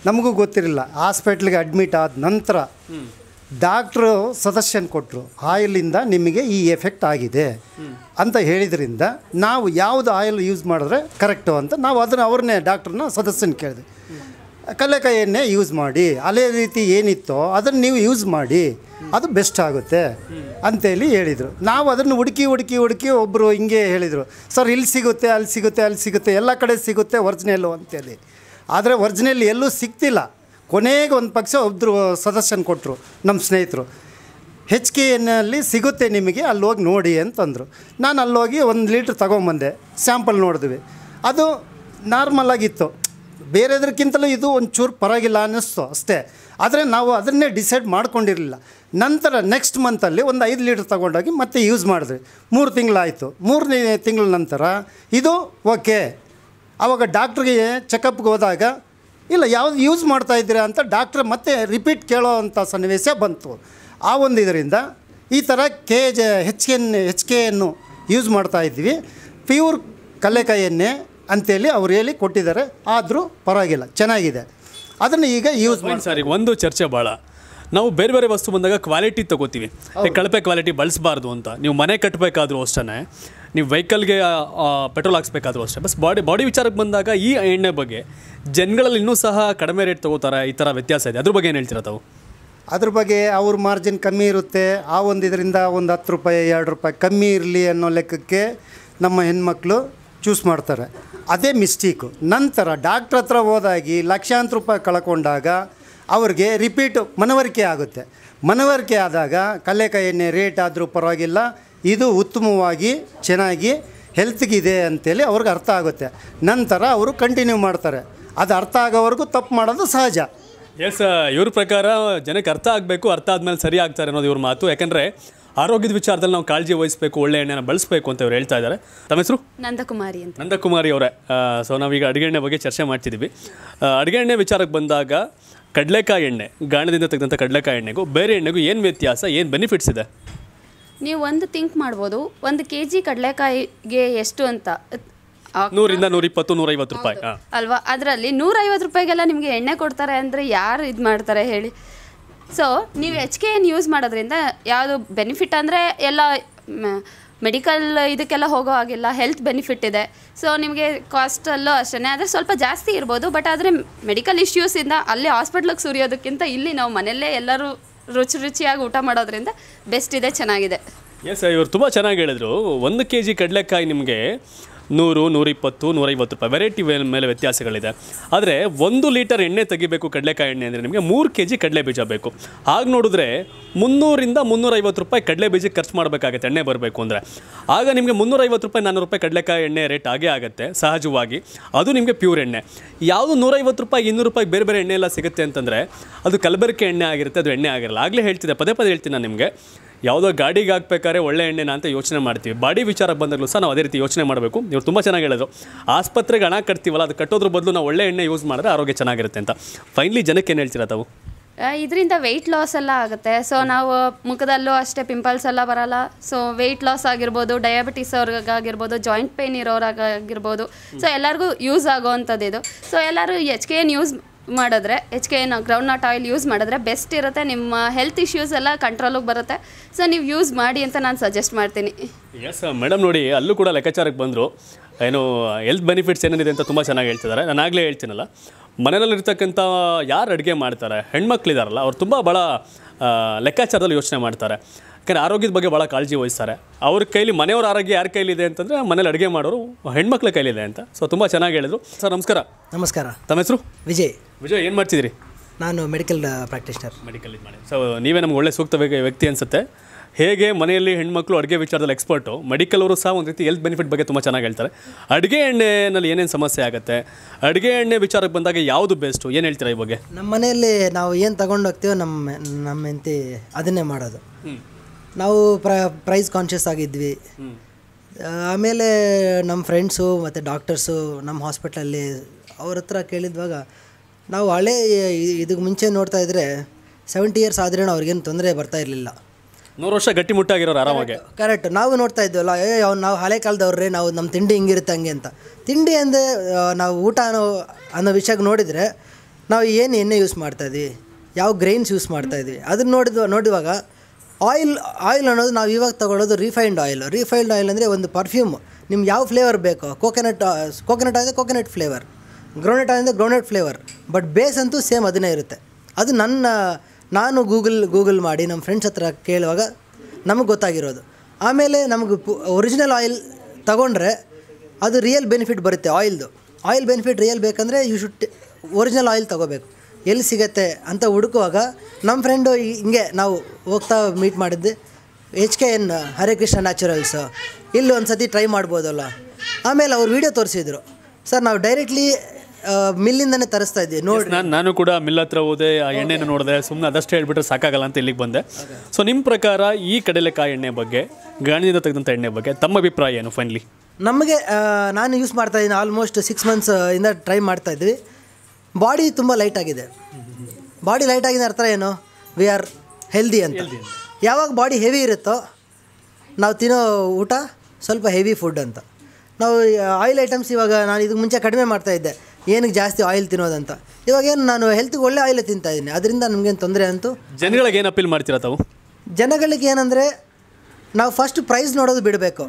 ನಮಗೂ ಗೊತ್ತಿರಲಿಲ್ಲ ಹಾಸ್ಪಿಟ್ಲಿಗೆ ಅಡ್ಮಿಟ್ ಆದ ನಂತರ ಡಾಕ್ಟ್ರು ಸಜೆಷನ್ ಕೊಟ್ಟರು ಆಯಿಲಿಂದ ನಿಮಗೆ ಈ ಎಫೆಕ್ಟ್ ಆಗಿದೆ ಅಂತ ಹೇಳಿದ್ರಿಂದ ನಾವು ಯಾವುದು ಆಯಿಲ್ ಯೂಸ್ ಮಾಡಿದ್ರೆ ಕರೆಕ್ಟು ಅಂತ ನಾವು ಅದನ್ನು ಅವ್ರನ್ನೇ ಡಾಕ್ಟ್ರನ್ನ ಸದಸ್ಯನ ಕೇಳಿದೆ ಕಲ್ಲೆಕಾಯಿ ಎಣ್ಣೆ ಯೂಸ್ ಮಾಡಿ ಅದೇ ರೀತಿ ಏನಿತ್ತೋ ಅದನ್ನು ನೀವು ಯೂಸ್ ಮಾಡಿ ಅದು ಬೆಸ್ಟ್ ಆಗುತ್ತೆ ಅಂತೇಳಿ ಹೇಳಿದರು ನಾವು ಅದನ್ನು ಹುಡುಕಿ ಹುಡುಕಿ ಹುಡುಕಿ ಒಬ್ಬರು ಹಿಂಗೆ ಹೇಳಿದರು ಸರ್ ಇಲ್ಲಿ ಸಿಗುತ್ತೆ ಅಲ್ಲಿ ಸಿಗುತ್ತೆ ಅಲ್ಲಿ ಸಿಗುತ್ತೆ ಎಲ್ಲ ಕಡೆ ಸಿಗುತ್ತೆ ಒರ್ಜಿನಲ್ಲು ಅಂತೇಳಿ ಆದರೆ ಒರ್ಜಿನಲ್ ಎಲ್ಲೂ ಸಿಗ್ತಿಲ್ಲ ಕೊನೆಗೆ ಒಂದು ಪಕ್ಷ ಒಬ್ಬರು ಸದಸ್ಯನ ಕೊಟ್ಟರು ನಮ್ಮ ಸ್ನೇಹಿತರು ಹೆಚ್ ಕೆ ಎನ್ನಲ್ಲಿ ಸಿಗುತ್ತೆ ನಿಮಗೆ ಅಲ್ಲಿ ಹೋಗಿ ನೋಡಿ ಅಂತಂದರು ನಾನು ಅಲ್ಲೋಗಿ ಒಂದು ಲೀಟ್ರ್ ತೊಗೊಂಬಂದೆ ಸ್ಯಾಂಪಲ್ ನೋಡಿದ್ವಿ ಅದು ನಾರ್ಮಲಾಗಿತ್ತು ಬೇರೆದಕ್ಕಿಂತಲೂ ಇದು ಒಂಚೂರು ಪರವಾಗಿಲ್ಲ ಅನ್ನಿಸ್ತು ಅಷ್ಟೇ ಆದರೆ ನಾವು ಅದನ್ನೇ ಡಿಸೈಡ್ ಮಾಡ್ಕೊಂಡಿರಲಿಲ್ಲ ನಂತರ ನೆಕ್ಸ್ಟ್ ಮಂತಲ್ಲಿ ಒಂದು ಐದು ಲೀಟ್ರ್ ತೊಗೊಂಡೋಗಿ ಮತ್ತೆ ಯೂಸ್ ಮಾಡಿದ್ವಿ ಮೂರು ತಿಂಗಳಾಯಿತು ಮೂರನೇ ತಿಂಗಳ ನಂತರ ಇದು ಓಕೆ ಆವಾಗ ಡಾಕ್ಟ್ರಿಗೆ ಚೆಕಪ್ಗೆ ಹೋದಾಗ ಇಲ್ಲ ಯಾವುದು ಯೂಸ್ ಮಾಡ್ತಾ ಇದ್ದೀರಾ ಅಂತ ಡಾಕ್ಟ್ರ್ ಮತ್ತೆ ರಿಪೀಟ್ ಕೇಳೋ ಅಂಥ ಸನ್ನಿವೇಶ ಬಂತು ಆ ಒಂದು ಇದರಿಂದ ಈ ಥರ K J H K N H K use ಮಾಡ್ತಾ ಇದ್ವಿ ಪ್ಯೂರ್ ಕಲ್ಲೆಕಾಯಿಯನ್ನೇ ಅಂತೇಳಿ ಅವ್ರು ಹೇಳಿ ಕೊಟ್ಟಿದ್ದಾರೆ ಆದರೂ ಪರವಾಗಿಲ್ಲ ಚೆನ್ನಾಗಿದೆ ಅದನ್ನು ಈಗ ಯೂಸ್ ಮಾಡಿ ಸರ್ ಒಂದು ಚರ್ಚೆ ಭಾಳ ನಾವು ಬೇರೆ ಬೇರೆ ವಸ್ತು ಬಂದಾಗ ಕ್ವಾಲಿಟಿ ತೊಗೋತೀವಿ ಕಳಪೆ ಕ್ವಾಲಿಟಿ ಬಳಸಬಾರ್ದು ಅಂತ ನೀವು ಮನೆ ಕಟ್ಟಬೇಕಾದ್ರೂ ಅಷ್ಟೇ ನೀವು ವೆಹಿಕಲ್ಗೆ ಪೆಟ್ರೋಲ್ ಹಾಕ್ಸ್ಬೇಕಾದ್ರೂ ಅಷ್ಟೇ ಬಸ್ ಬಾಡಿ ಬಾಡಿ ವಿಚಾರಕ್ಕೆ ಬಂದಾಗ ಈ ಎಣ್ಣೆ ಬಗ್ಗೆ ಜನಗಳಲ್ಲಿ ಇನ್ನೂ ಸಹ ಕಡಿಮೆ ರೇಟ್ ತೊಗೋತಾರೆ ಈ ಥರ ವ್ಯತ್ಯಾಸ ಇದೆ ಅದ್ರ ಬಗ್ಗೆ ಏನು ಹೇಳ್ತೀರಾ ತಾವು ಅದ್ರ ಬಗ್ಗೆ ಅವ್ರ ಮಾರ್ಜಿನ್ ಕಮ್ಮಿ ಇರುತ್ತೆ ಆ ಒಂದು ಇದರಿಂದ ಒಂದು ಹತ್ತು ರೂಪಾಯಿ ಎರಡು ರೂಪಾಯಿ ಕಮ್ಮಿ ಇರಲಿ ಅನ್ನೋ ಲೆಕ್ಕಕ್ಕೆ ನಮ್ಮ ಹೆಣ್ಮಕ್ಳು ಚೂಸ್ ಮಾಡ್ತಾರೆ ಅದೇ ಮಿಸ್ಟೇಕು ನಂತರ ಡಾಕ್ಟ್ರ್ ಹತ್ರ ಹೋದಾಗಿ ಲಕ್ಷಾಂತರ ರೂಪಾಯಿ ಕಳ್ಕೊಂಡಾಗ ಅವ್ರಿಗೆ ರಿಪೀಟ್ ಮನವರಿಕೆ ಆಗುತ್ತೆ ಮನವರಿಕೆ ಆದಾಗ ಕಲ್ಲೆಕಾಯಿ ಎಣ್ಣೆ ರೇಟ್ ಆದರೂ ಪರವಾಗಿಲ್ಲ ಇದು ಉತ್ತಮವಾಗಿ ಚೆನ್ನಾಗಿ ಹೆಲ್ತ್ಗಿದೆ ಅಂತೇಳಿ ಅವ್ರಿಗೆ ಅರ್ಥ ಆಗುತ್ತೆ ನಂತರ ಅವರು ಕಂಟಿನ್ಯೂ ಮಾಡ್ತಾರೆ ಅದು ಅರ್ಥ ಆಗೋವರೆಗೂ ತಪ್ಪು ಮಾಡೋದು ಸಹಜ ಎಸ್ ಇವ್ರ ಪ್ರಕಾರ ಜನಕ್ಕೆ ಅರ್ಥ ಆಗಬೇಕು ಅರ್ಥ ಆದಮೇಲೆ ಸರಿ ಆಗ್ತಾರೆ ಅನ್ನೋದು ಇವ್ರ ಮಾತು ಯಾಕಂದರೆ ಆರೋಗ್ಯದ ವಿಚಾರದಲ್ಲಿ ನಾವು ಕಾಳಜಿ ವಹಿಸಬೇಕು ಒಳ್ಳೆ ಎಣ್ಣೆನ ಬಳಸಬೇಕು ಅಂತ ಇವ್ರು ಹೇಳ್ತಾ ಇದ್ದಾರೆ ತಮ್ಮ ಹೆಸರು ನಂದಕುಮಾರಿ ಅಂತ ನಂದಕುಮಾರಿ ಅವರೇ ಸೊ ನಾವೀಗ ಅಡುಗೆ ಎಣ್ಣೆ ಬಗ್ಗೆ ಚರ್ಚೆ ಮಾಡ್ತಿದ್ದೀವಿ ಅಡುಗೆ ಎಣ್ಣೆ ವಿಚಾರಕ್ಕೆ ಬಂದಾಗ ಕಡಲೆಕಾಯಿ ಎಣ್ಣೆ ಗಾಣದಿಂದ ತೆಗೆದಂಥ ಕಡಲೆಕಾಯಿ ಎಣ್ಣೆಗೂ ಬೇರೆ ಎಣ್ಣೆಗೂ ಏನು ವ್ಯತ್ಯಾಸ ಏನು ಬೆನಿಫಿಟ್ಸ್ ಇದೆ ನೀವು ಒಂದು ಥಿಂಕ್ ಮಾಡ್ಬೋದು ಒಂದು ಕೆ ಜಿ ಕಡಲೆಕಾಯಿಗೆ ಎಷ್ಟು ಅಂತ ನೂರಿಂದ ನೂರಿಪ್ಪತ್ತು ನೂರೈವತ್ತು ರೂಪಾಯಿ ಅಲ್ವಾ ಅದರಲ್ಲಿ ನೂರೈವತ್ತು ರೂಪಾಯಿಗೆಲ್ಲ ನಿಮಗೆ ಎಣ್ಣೆ ಕೊಡ್ತಾರೆ ಅಂದರೆ ಯಾರು ಇದು ಮಾಡ್ತಾರೆ ಹೇಳಿ ಸೊ ನೀವು ಎಚ್ ಕೆ ಏನು ಯೂಸ್ ಮಾಡೋದ್ರಿಂದ ಯಾವುದು ಬೆನಿಫಿಟ್ ಅಂದರೆ ಎಲ್ಲ ಮೆಡಿಕಲ್ ಇದಕ್ಕೆಲ್ಲ ಹೋಗೋ ಹಾಗಿಲ್ಲ ಹೆಲ್ತ್ ಬೆನಿಫಿಟ್ ಇದೆ ಸೊ ನಿಮಗೆ ಕಾಸ್ಟಲ್ಲೂ ಅಷ್ಟೇ ಆದರೆ ಸ್ವಲ್ಪ ಜಾಸ್ತಿ ಇರ್ಬೋದು ಬಟ್ ಆದರೆ ಮೆಡಿಕಲ್ ಇಶ್ಯೂಸಿಂದ ಅಲ್ಲಿ ಹಾಸ್ಪಿಟ್ಲಿಗೆ ಸುರಿಯೋದಕ್ಕಿಂತ ಇಲ್ಲಿ ನಾವು ಮನೆಯಲ್ಲೇ ಎಲ್ಲರೂ ರುಚಿ ರುಚಿಯಾಗಿ ಊಟ ಮಾಡೋದ್ರಿಂದ ಬೆಸ್ಟ್ ಇದೆ ಚೆನ್ನಾಗಿದೆ ಎಸ್ ಇವರು ತುಂಬ ಚೆನ್ನಾಗಿ ಹೇಳಿದರು ಒಂದು ಕೆ ಜಿ ಕಡಲೆಕಾಯಿ ನಿಮಗೆ ನೂರು ನೂರಿಪ್ಪತ್ತು ನೂರೈವತ್ತು ರೂಪಾಯಿ ವೆರೈಟಿ ಮೇಲೆ ವ್ಯತ್ಯಾಸಗಳಿದೆ ಆದರೆ ಒಂದು ಲೀಟರ್ ಎಣ್ಣೆ ತೆಗಿಬೇಕು ಕಡಲೆಕಾಯಿ ಎಣ್ಣೆ ಅಂದರೆ ನಿಮಗೆ ಮೂರು ಕೆ ಜಿ ಕಡಲೆ ಬೀಜ ಬೇಕು ಹಾಗೆ ನೋಡಿದ್ರೆ ಮುನ್ನೂರಿಂದ ಮುನ್ನೂರೈವತ್ತು ರೂಪಾಯಿ ಕಡಲೆ ಬೀಜಕ್ಕೆ ಖರ್ಚು ಮಾಡಬೇಕಾಗುತ್ತೆ ಎಣ್ಣೆ ಬರಬೇಕು ಅಂದರೆ ಆಗ ನಿಮಗೆ ಮುನ್ನೂರೈವತ್ತು ರೂಪಾಯಿ ನಾನ್ನೂರು ರೂಪಾಯಿ ಕಡಲೆಕಾಯಿ ಎಣ್ಣೆ ರೇಟ್ ಆಗೇ ಆಗುತ್ತೆ ಸಹಜವಾಗಿ ಅದು ನಿಮಗೆ ಪ್ಯೂರ್ ಎಣ್ಣೆ ಯಾವುದು ನೂರೈವತ್ತು ರೂಪಾಯಿ ಇನ್ನೂರು ರೂಪಾಯಿ ಬೇರೆ ಬೇರೆ ಎಣ್ಣೆ ಎಲ್ಲ ಸಿಗುತ್ತೆ ಅಂತಂದರೆ ಅದು ಕಲಬೆರಕೆ ಎಣ್ಣೆ ಆಗಿರುತ್ತೆ ಅದು ಎಣ್ಣೆ ಆಗಿರಲ್ಲ ಆಗಲೇ ಹೇಳ್ತಿದ್ದೆ ಪದೇ ಪದೇ ಹೇಳ್ತೀನಿ ನಾನು ನಿಮಗೆ ಯಾವುದೋ ಗಾಡಿಗೆ ಹಾಕ್ಬೇಕಾದ್ರೆ ಒಳ್ಳೆ ಎಣ್ಣೆನ ಅಂತ ಯೋಚನೆ ಮಾಡ್ತೀವಿ ಬಾಡಿ ವಿಚಾರಕ್ಕೆ ಬಂದಾಗಲೂ ಸಹ ನಾವು ಅದೇ ರೀತಿ ಯೋಚನೆ ಮಾಡಬೇಕು ನೀವು ತುಂಬ ಚೆನ್ನಾಗಿ ಹೇಳೋದು ಆಸ್ಪತ್ರೆಗೆ ಹಣ ಕಟ್ತೀವಲ್ಲ ಅದು ಕಟ್ಟೋದ್ರ ಬದಲು ನಾವು ಒಳ್ಳೆ ಎಣ್ಣೆ ಯೂಸ್ ಮಾಡಿದ್ರೆ ಆರೋಗ್ಯ ಚೆನ್ನಾಗಿರುತ್ತೆ ಅಂತ ಫೈನ್ಲಿ ಜನಕ್ಕೆ ಏನು ಹೇಳ್ತೀರಾ ತಾವು ಇದರಿಂದ ವೆಯ್ಟ್ ಲಾಸ್ ಎಲ್ಲ ಆಗುತ್ತೆ ಸೊ ನಾವು ಮುಖದಲ್ಲೂ ಅಷ್ಟೇ ಪಿಂಪಲ್ಸ್ ಎಲ್ಲ ಬರಲ್ಲ ಸೊ ವೆಯ್ಟ್ ಲಾಸ್ ಆಗಿರ್ಬೋದು ಡಯಾಬಿಟಿಸ್ ಅವ್ರಿಗಾಗಿರ್ಬೋದು ಜಾಯಿಂಟ್ ಪೇಯ್ನ್ ಇರೋರಾಗಿರ್ಬೋದು ಸೊ ಎಲ್ಲರಿಗೂ ಯೂಸ್ ಅಂಥದ್ದು ಇದು ಸೊ ಎಲ್ಲರೂ ಎಚ್ ಕೆ ಎನ್ ಯೂಸ್ ಮಾಡಿದ್ರೆ ಎಚ್ ಕೆ ಏನು ಗ್ರೌಂಡ್ ನಾಟ್ ಆಯಿಲ್ ಯೂಸ್ ಮಾಡಿದ್ರೆ ಬೆಸ್ಟ್ ಇರುತ್ತೆ ನಿಮ್ಮ ಹೆಲ್ತ್ ಇಶ್ಯೂಸ್ ಎಲ್ಲ ಕಂಟ್ರೋಲಿಗೆ ಬರುತ್ತೆ ಸೊ ನೀವು ಯೂಸ್ ಮಾಡಿ ಅಂತ ನಾನು ಸಜೆಸ್ಟ್ ಮಾಡ್ತೀನಿ ಎಸ್ ಮೇಡಮ್ ನೋಡಿ ಅಲ್ಲೂ ಕೂಡ ಲೆಕ್ಕಾಚಾರಕ್ಕೆ ಬಂದರು ಏನು ಹೆಲ್ತ್ ಬೆನಿಫಿಟ್ಸ್ ಏನೇನಿದೆ ಅಂತ ತುಂಬ ಚೆನ್ನಾಗಿ ಹೇಳ್ತಿದ್ದಾರೆ ನಾನು ಆಗಲೇ ಹೇಳ್ತೀನಲ್ಲ ಮನೆಯಲ್ಲಿರ್ತಕ್ಕಂಥ ಯಾರು ಅಡುಗೆ ಮಾಡ್ತಾರೆ ಹೆಣ್ಮಕ್ಳಿದಾರಲ್ಲ ಅವ್ರು ತುಂಬ ಭಾಳ ಲೆಕ್ಕಾಚಾರದಲ್ಲಿ ಯೋಚನೆ ಮಾಡ್ತಾರೆ ಯಾಕಂದರೆ ಆರೋಗ್ಯದ ಬಗ್ಗೆ ಭಾಳ ಕಾಳಜಿ ವಹಿಸ್ತಾರೆ ಅವ್ರ ಕೈಲಿ ಮನೆಯವ್ರ ಆರೋಗ್ಯ ಯಾರ ಕೈಲಿದೆ ಅಂತಂದರೆ ಮನೇಲಿ ಅಡುಗೆ ಮಾಡೋರು ಹೆಣ್ಮಕ್ಳ ಕೈಲಿದೆ ಅಂತ ಸೊ ತುಂಬ ಚೆನ್ನಾಗಿ ಹೇಳಿದ್ರು ಸರ್ ನಮಸ್ಕಾರ ನಮಸ್ಕಾರ ತಮ್ಮ ಹೆಸರು ವಿಜಯ್ ವಿಜಯ್ ಏನು ಮಾಡ್ತಿದ್ದೀರಿ ನಾನು ಮೆಡಿಕಲ್ ಪ್ರಾಕ್ಟೀಷನರ್ ಮೆಡಿಕಲ್ ಮಾಡಿ ಸೊ ನೀವೇ ನಮ್ಗೆ ಒಳ್ಳೆ ಸೂಕ್ತ ವ್ಯಕ್ತಿ ಅನಿಸುತ್ತೆ ಹೇಗೆ ಮನೆಯಲ್ಲಿ ಹೆಣ್ಮಕ್ಳು ಅಡುಗೆ ವಿಚಾರದಲ್ಲಿ ಎಕ್ಸ್ಪರ್ಟು ಮೆಡಿಕಲ್ ಅವರು ಸಹ ಒಂದು ರೀತಿ ಹೆಲ್ತ್ ಬೆನಿಫಿಟ್ ಬಗ್ಗೆ ತುಂಬ ಚೆನ್ನಾಗಿ ಹೇಳ್ತಾರೆ ಅಡುಗೆ ಎಣ್ಣೆನಲ್ಲಿ ಏನೇನು ಸಮಸ್ಯೆ ಆಗುತ್ತೆ ಅಡುಗೆ ಎಣ್ಣೆ ವಿಚಾರಕ್ಕೆ ಬಂದಾಗ ಯಾವುದು ಬೆಸ್ಟು ಏನು ಹೇಳ್ತೀರಾ ಈ ಬಗ್ಗೆ ನಮ್ಮ ಮನೆಯಲ್ಲಿ ನಾವು ಏನು ತಗೊಂಡು ಹೋಗ್ತೀವೋ ನಮ್ಮ ನಮ್ಮ ಹೆಂಡತಿ ಅದನ್ನೇ ಮಾಡೋದು ನಾವು ಪ್ರ ಪ್ರೈಸ್ ಕಾನ್ಷಿಯಸ್ ಆಗಿದ್ವಿ ಆಮೇಲೆ ನಮ್ಮ ಫ್ರೆಂಡ್ಸು ಮತ್ತು ಡಾಕ್ಟರ್ಸು ನಮ್ಮ ಹಾಸ್ಪಿಟ್ಲಲ್ಲಿ ಅವ್ರ ಹತ್ರ ಕೇಳಿದ್ವಾಗ ನಾವು ಹಳೆ ಇದಕ್ಕೆ ಮುಂಚೆ ನೋಡ್ತಾ ಇದ್ರೆ ಸೆವೆಂಟಿ ಇಯರ್ಸ್ ಆದ್ರೇನು ಅವ್ರಿಗೇನು ತೊಂದರೆ ಬರ್ತಾ ಇರಲಿಲ್ಲ ನೂರು ವರ್ಷ ಗಟ್ಟಿ ಮುಟ್ಟಾಗಿರೋರು ಆರಾಮಾಗಿ ಕರೆಕ್ಟ್ ನಾವು ನೋಡ್ತಾ ಇದ್ವಲ್ಲ ಏ ಅವ್ನು ನಾವು ಹಳೆ ಕಾಲದವ್ರೆ ನಾವು ನಮ್ಮ ತಿಂಡಿ ಹಿಂಗಿರುತ್ತೆ ಹಂಗೆ ಅಂತ ತಿಂಡಿ ಅಂದರೆ ನಾವು ಊಟ ಅನ್ನೋ ಅನ್ನೋ ವಿಷಯಕ್ಕೆ ನೋಡಿದರೆ ನಾವು ಏನು ಎಣ್ಣೆ ಯೂಸ್ ಮಾಡ್ತಾ ಇದ್ವಿ ಯಾವ ಗ್ರೈನ್ಸ್ ಯೂಸ್ ಮಾಡ್ತಾ ಇದ್ವಿ ಅದನ್ನ ನೋಡಿದ್ವ ನೋಡುವಾಗ ಆಯಿಲ್ ಆಯಿಲ್ ಅನ್ನೋದು ನಾವು ಇವಾಗ ತಗೊಳ್ಳೋದು ರಿಫೈನ್ಡ್ ಆಯಿಲ್ ರಿಫೈನ್ಡ್ ಆಯಿಲ್ ಅಂದರೆ ಒಂದು ಪರ್ಫ್ಯೂಮ್ ನಿಮ್ಗೆ ಯಾವ ಫ್ಲೇವರ್ ಬೇಕು coconut coconut oil coconut flavour groundnut ಅಂದರೆ ಗ್ರೌನೆಟ್ ಫ್ಲೇವರ್ ಬಟ್ ಬೇಸ್ ಅಂತೂ ಸೇಮ್ ಅದನ್ನೇ ಇರುತ್ತೆ ಅದು ನನ್ನ ನಾನು ಗೂಗಲ್ ಗೂಗಲ್ ಮಾಡಿ ನಮ್ಮ ಫ್ರೆಂಡ್ಸ್ ಹತ್ರ ಕೇಳುವಾಗ ನಮಗೆ ಗೊತ್ತಾಗಿರೋದು ಆಮೇಲೆ ನಮಗೆ ಒರಿಜಿನಲ್ ಆಯಿಲ್ ತಗೊಂಡ್ರೆ ಅದು ರಿಯಲ್ ಬೆನಿಫಿಟ್ ಬರುತ್ತೆ ಆಯಿಲ್ದು ಆಯಿಲ್ ಬೆನಿಫಿಟ್ ರಿಯಲ್ ಬೇಕಂದರೆ ಯು ಶುಡ್ ಒರಿಜಿನಲ್ ಆಯಿಲ್ ತೊಗೋಬೇಕು ಎಲ್ಲಿ ಸಿಗತ್ತೆ ಅಂತ ಹುಡುಕುವಾಗ ನಮ್ಮ ಫ್ರೆಂಡು ಹಿಂಗೆ ನಾವು ಹೋಗ್ತಾ ಮೀಟ್ ಮಾಡಿದ್ದು H K N Hare Krishna naturals ಇಲ್ಲಿ ಒಂದು ಸತಿ ಟ್ರೈ ಮಾಡ್ಬೋದಲ್ಲ ಆಮೇಲೆ ಅವ್ರು ವೀಡಿಯೋ ತೋರಿಸಿದ್ರು ಸರ್ ನಾವು ಡೈರೆಕ್ಟ್ಲಿ ಮಿಲ್ಲಿಂದನೇ ತರಿಸ್ತಾ ಇದ್ದೀವಿ ನೋಡಿ ನಾನು ನಾನು ಕೂಡ ಮಿಲ್ ಹತ್ರ ಹೋದೆ ಆ ಎಣ್ಣೆನ ನೋಡಿದೆ ಸುಮ್ಮನೆ ಅದಷ್ಟೇ ಹೇಳ್ಬಿಟ್ರೆ ಸಾಕಾಗಲ್ಲ ಅಂತ ಇಲ್ಲಿಗೆ ಬಂದೆ ಸೊ ನಿಮ್ಮ ಪ್ರಕಾರ ಈ ಕಡಲೆಕಾಯಿ ಎಣ್ಣೆ ಬಗ್ಗೆ ಗಾಣಿಯಿಂದ ತೆಗೆದಂಥ ಎಣ್ಣೆ ಬಗ್ಗೆ ತಮ್ಮ ಅಭಿಪ್ರಾಯ ಏನು ಫೈನಲಿ ನಮಗೆ ನಾನು ಯೂಸ್ ಮಾಡ್ತಾ ಇದ್ದೀನಿ ಆಲ್ಮೋಸ್ಟ್ ಸಿಕ್ಸ್ ಮಂತ್ಸ್ ಇಂದ ಟ್ರೈ ಮಾಡ್ತಾ ಇದ್ವಿ ಬಾಡಿ ತುಂಬ ಲೈಟ್ ಆಗಿದೆ ಬಾಡಿ ಲೈಟ್ ಅರ್ಥ ಏನು ವಿ ಆರ್ ಹೆಲ್ದಿ ಅಂತ ಯಾವಾಗ ಬಾಡಿ ಹೆವಿ ಇರುತ್ತೋ ನಾವು ತಿನ್ನೋ ಊಟ ಸ್ವಲ್ಪ ಹೆವಿ ಫುಡ್ ಅಂತ ನಾವು ಆಯಿಲ್ ಐಟಮ್ಸ್ ಇವಾಗ ನಾನು ಇದಕ್ಕೆ ಮುಂಚೆ ಕಡಿಮೆ ಮಾಡ್ತಾಯಿದ್ದೆ ಏನಕ್ಕೆ ಜಾಸ್ತಿ ಆಯಿಲ್ ತಿನ್ನೋದಂತ ಇವಾಗ ಏನು ನಾನು ಹೆಲ್ತ್ಗೆ ಒಳ್ಳೆ ಆಯಿಲ್ ತಿಂತಾ ಇದ್ದೀನಿ ಅದರಿಂದ ನಮಗೇನು ತೊಂದರೆ ಅಂತೂ ಜನಗಳಿಗೆ ಏನು ಅಪೀಲ್ ಮಾಡ್ತೀರಾ ತಾವು ಜನಗಳಿಗೆ ಏನಂದರೆ ನಾವು ಫಸ್ಟ್ ಪ್ರೈಸ್ ನೋಡೋದು ಬಿಡಬೇಕು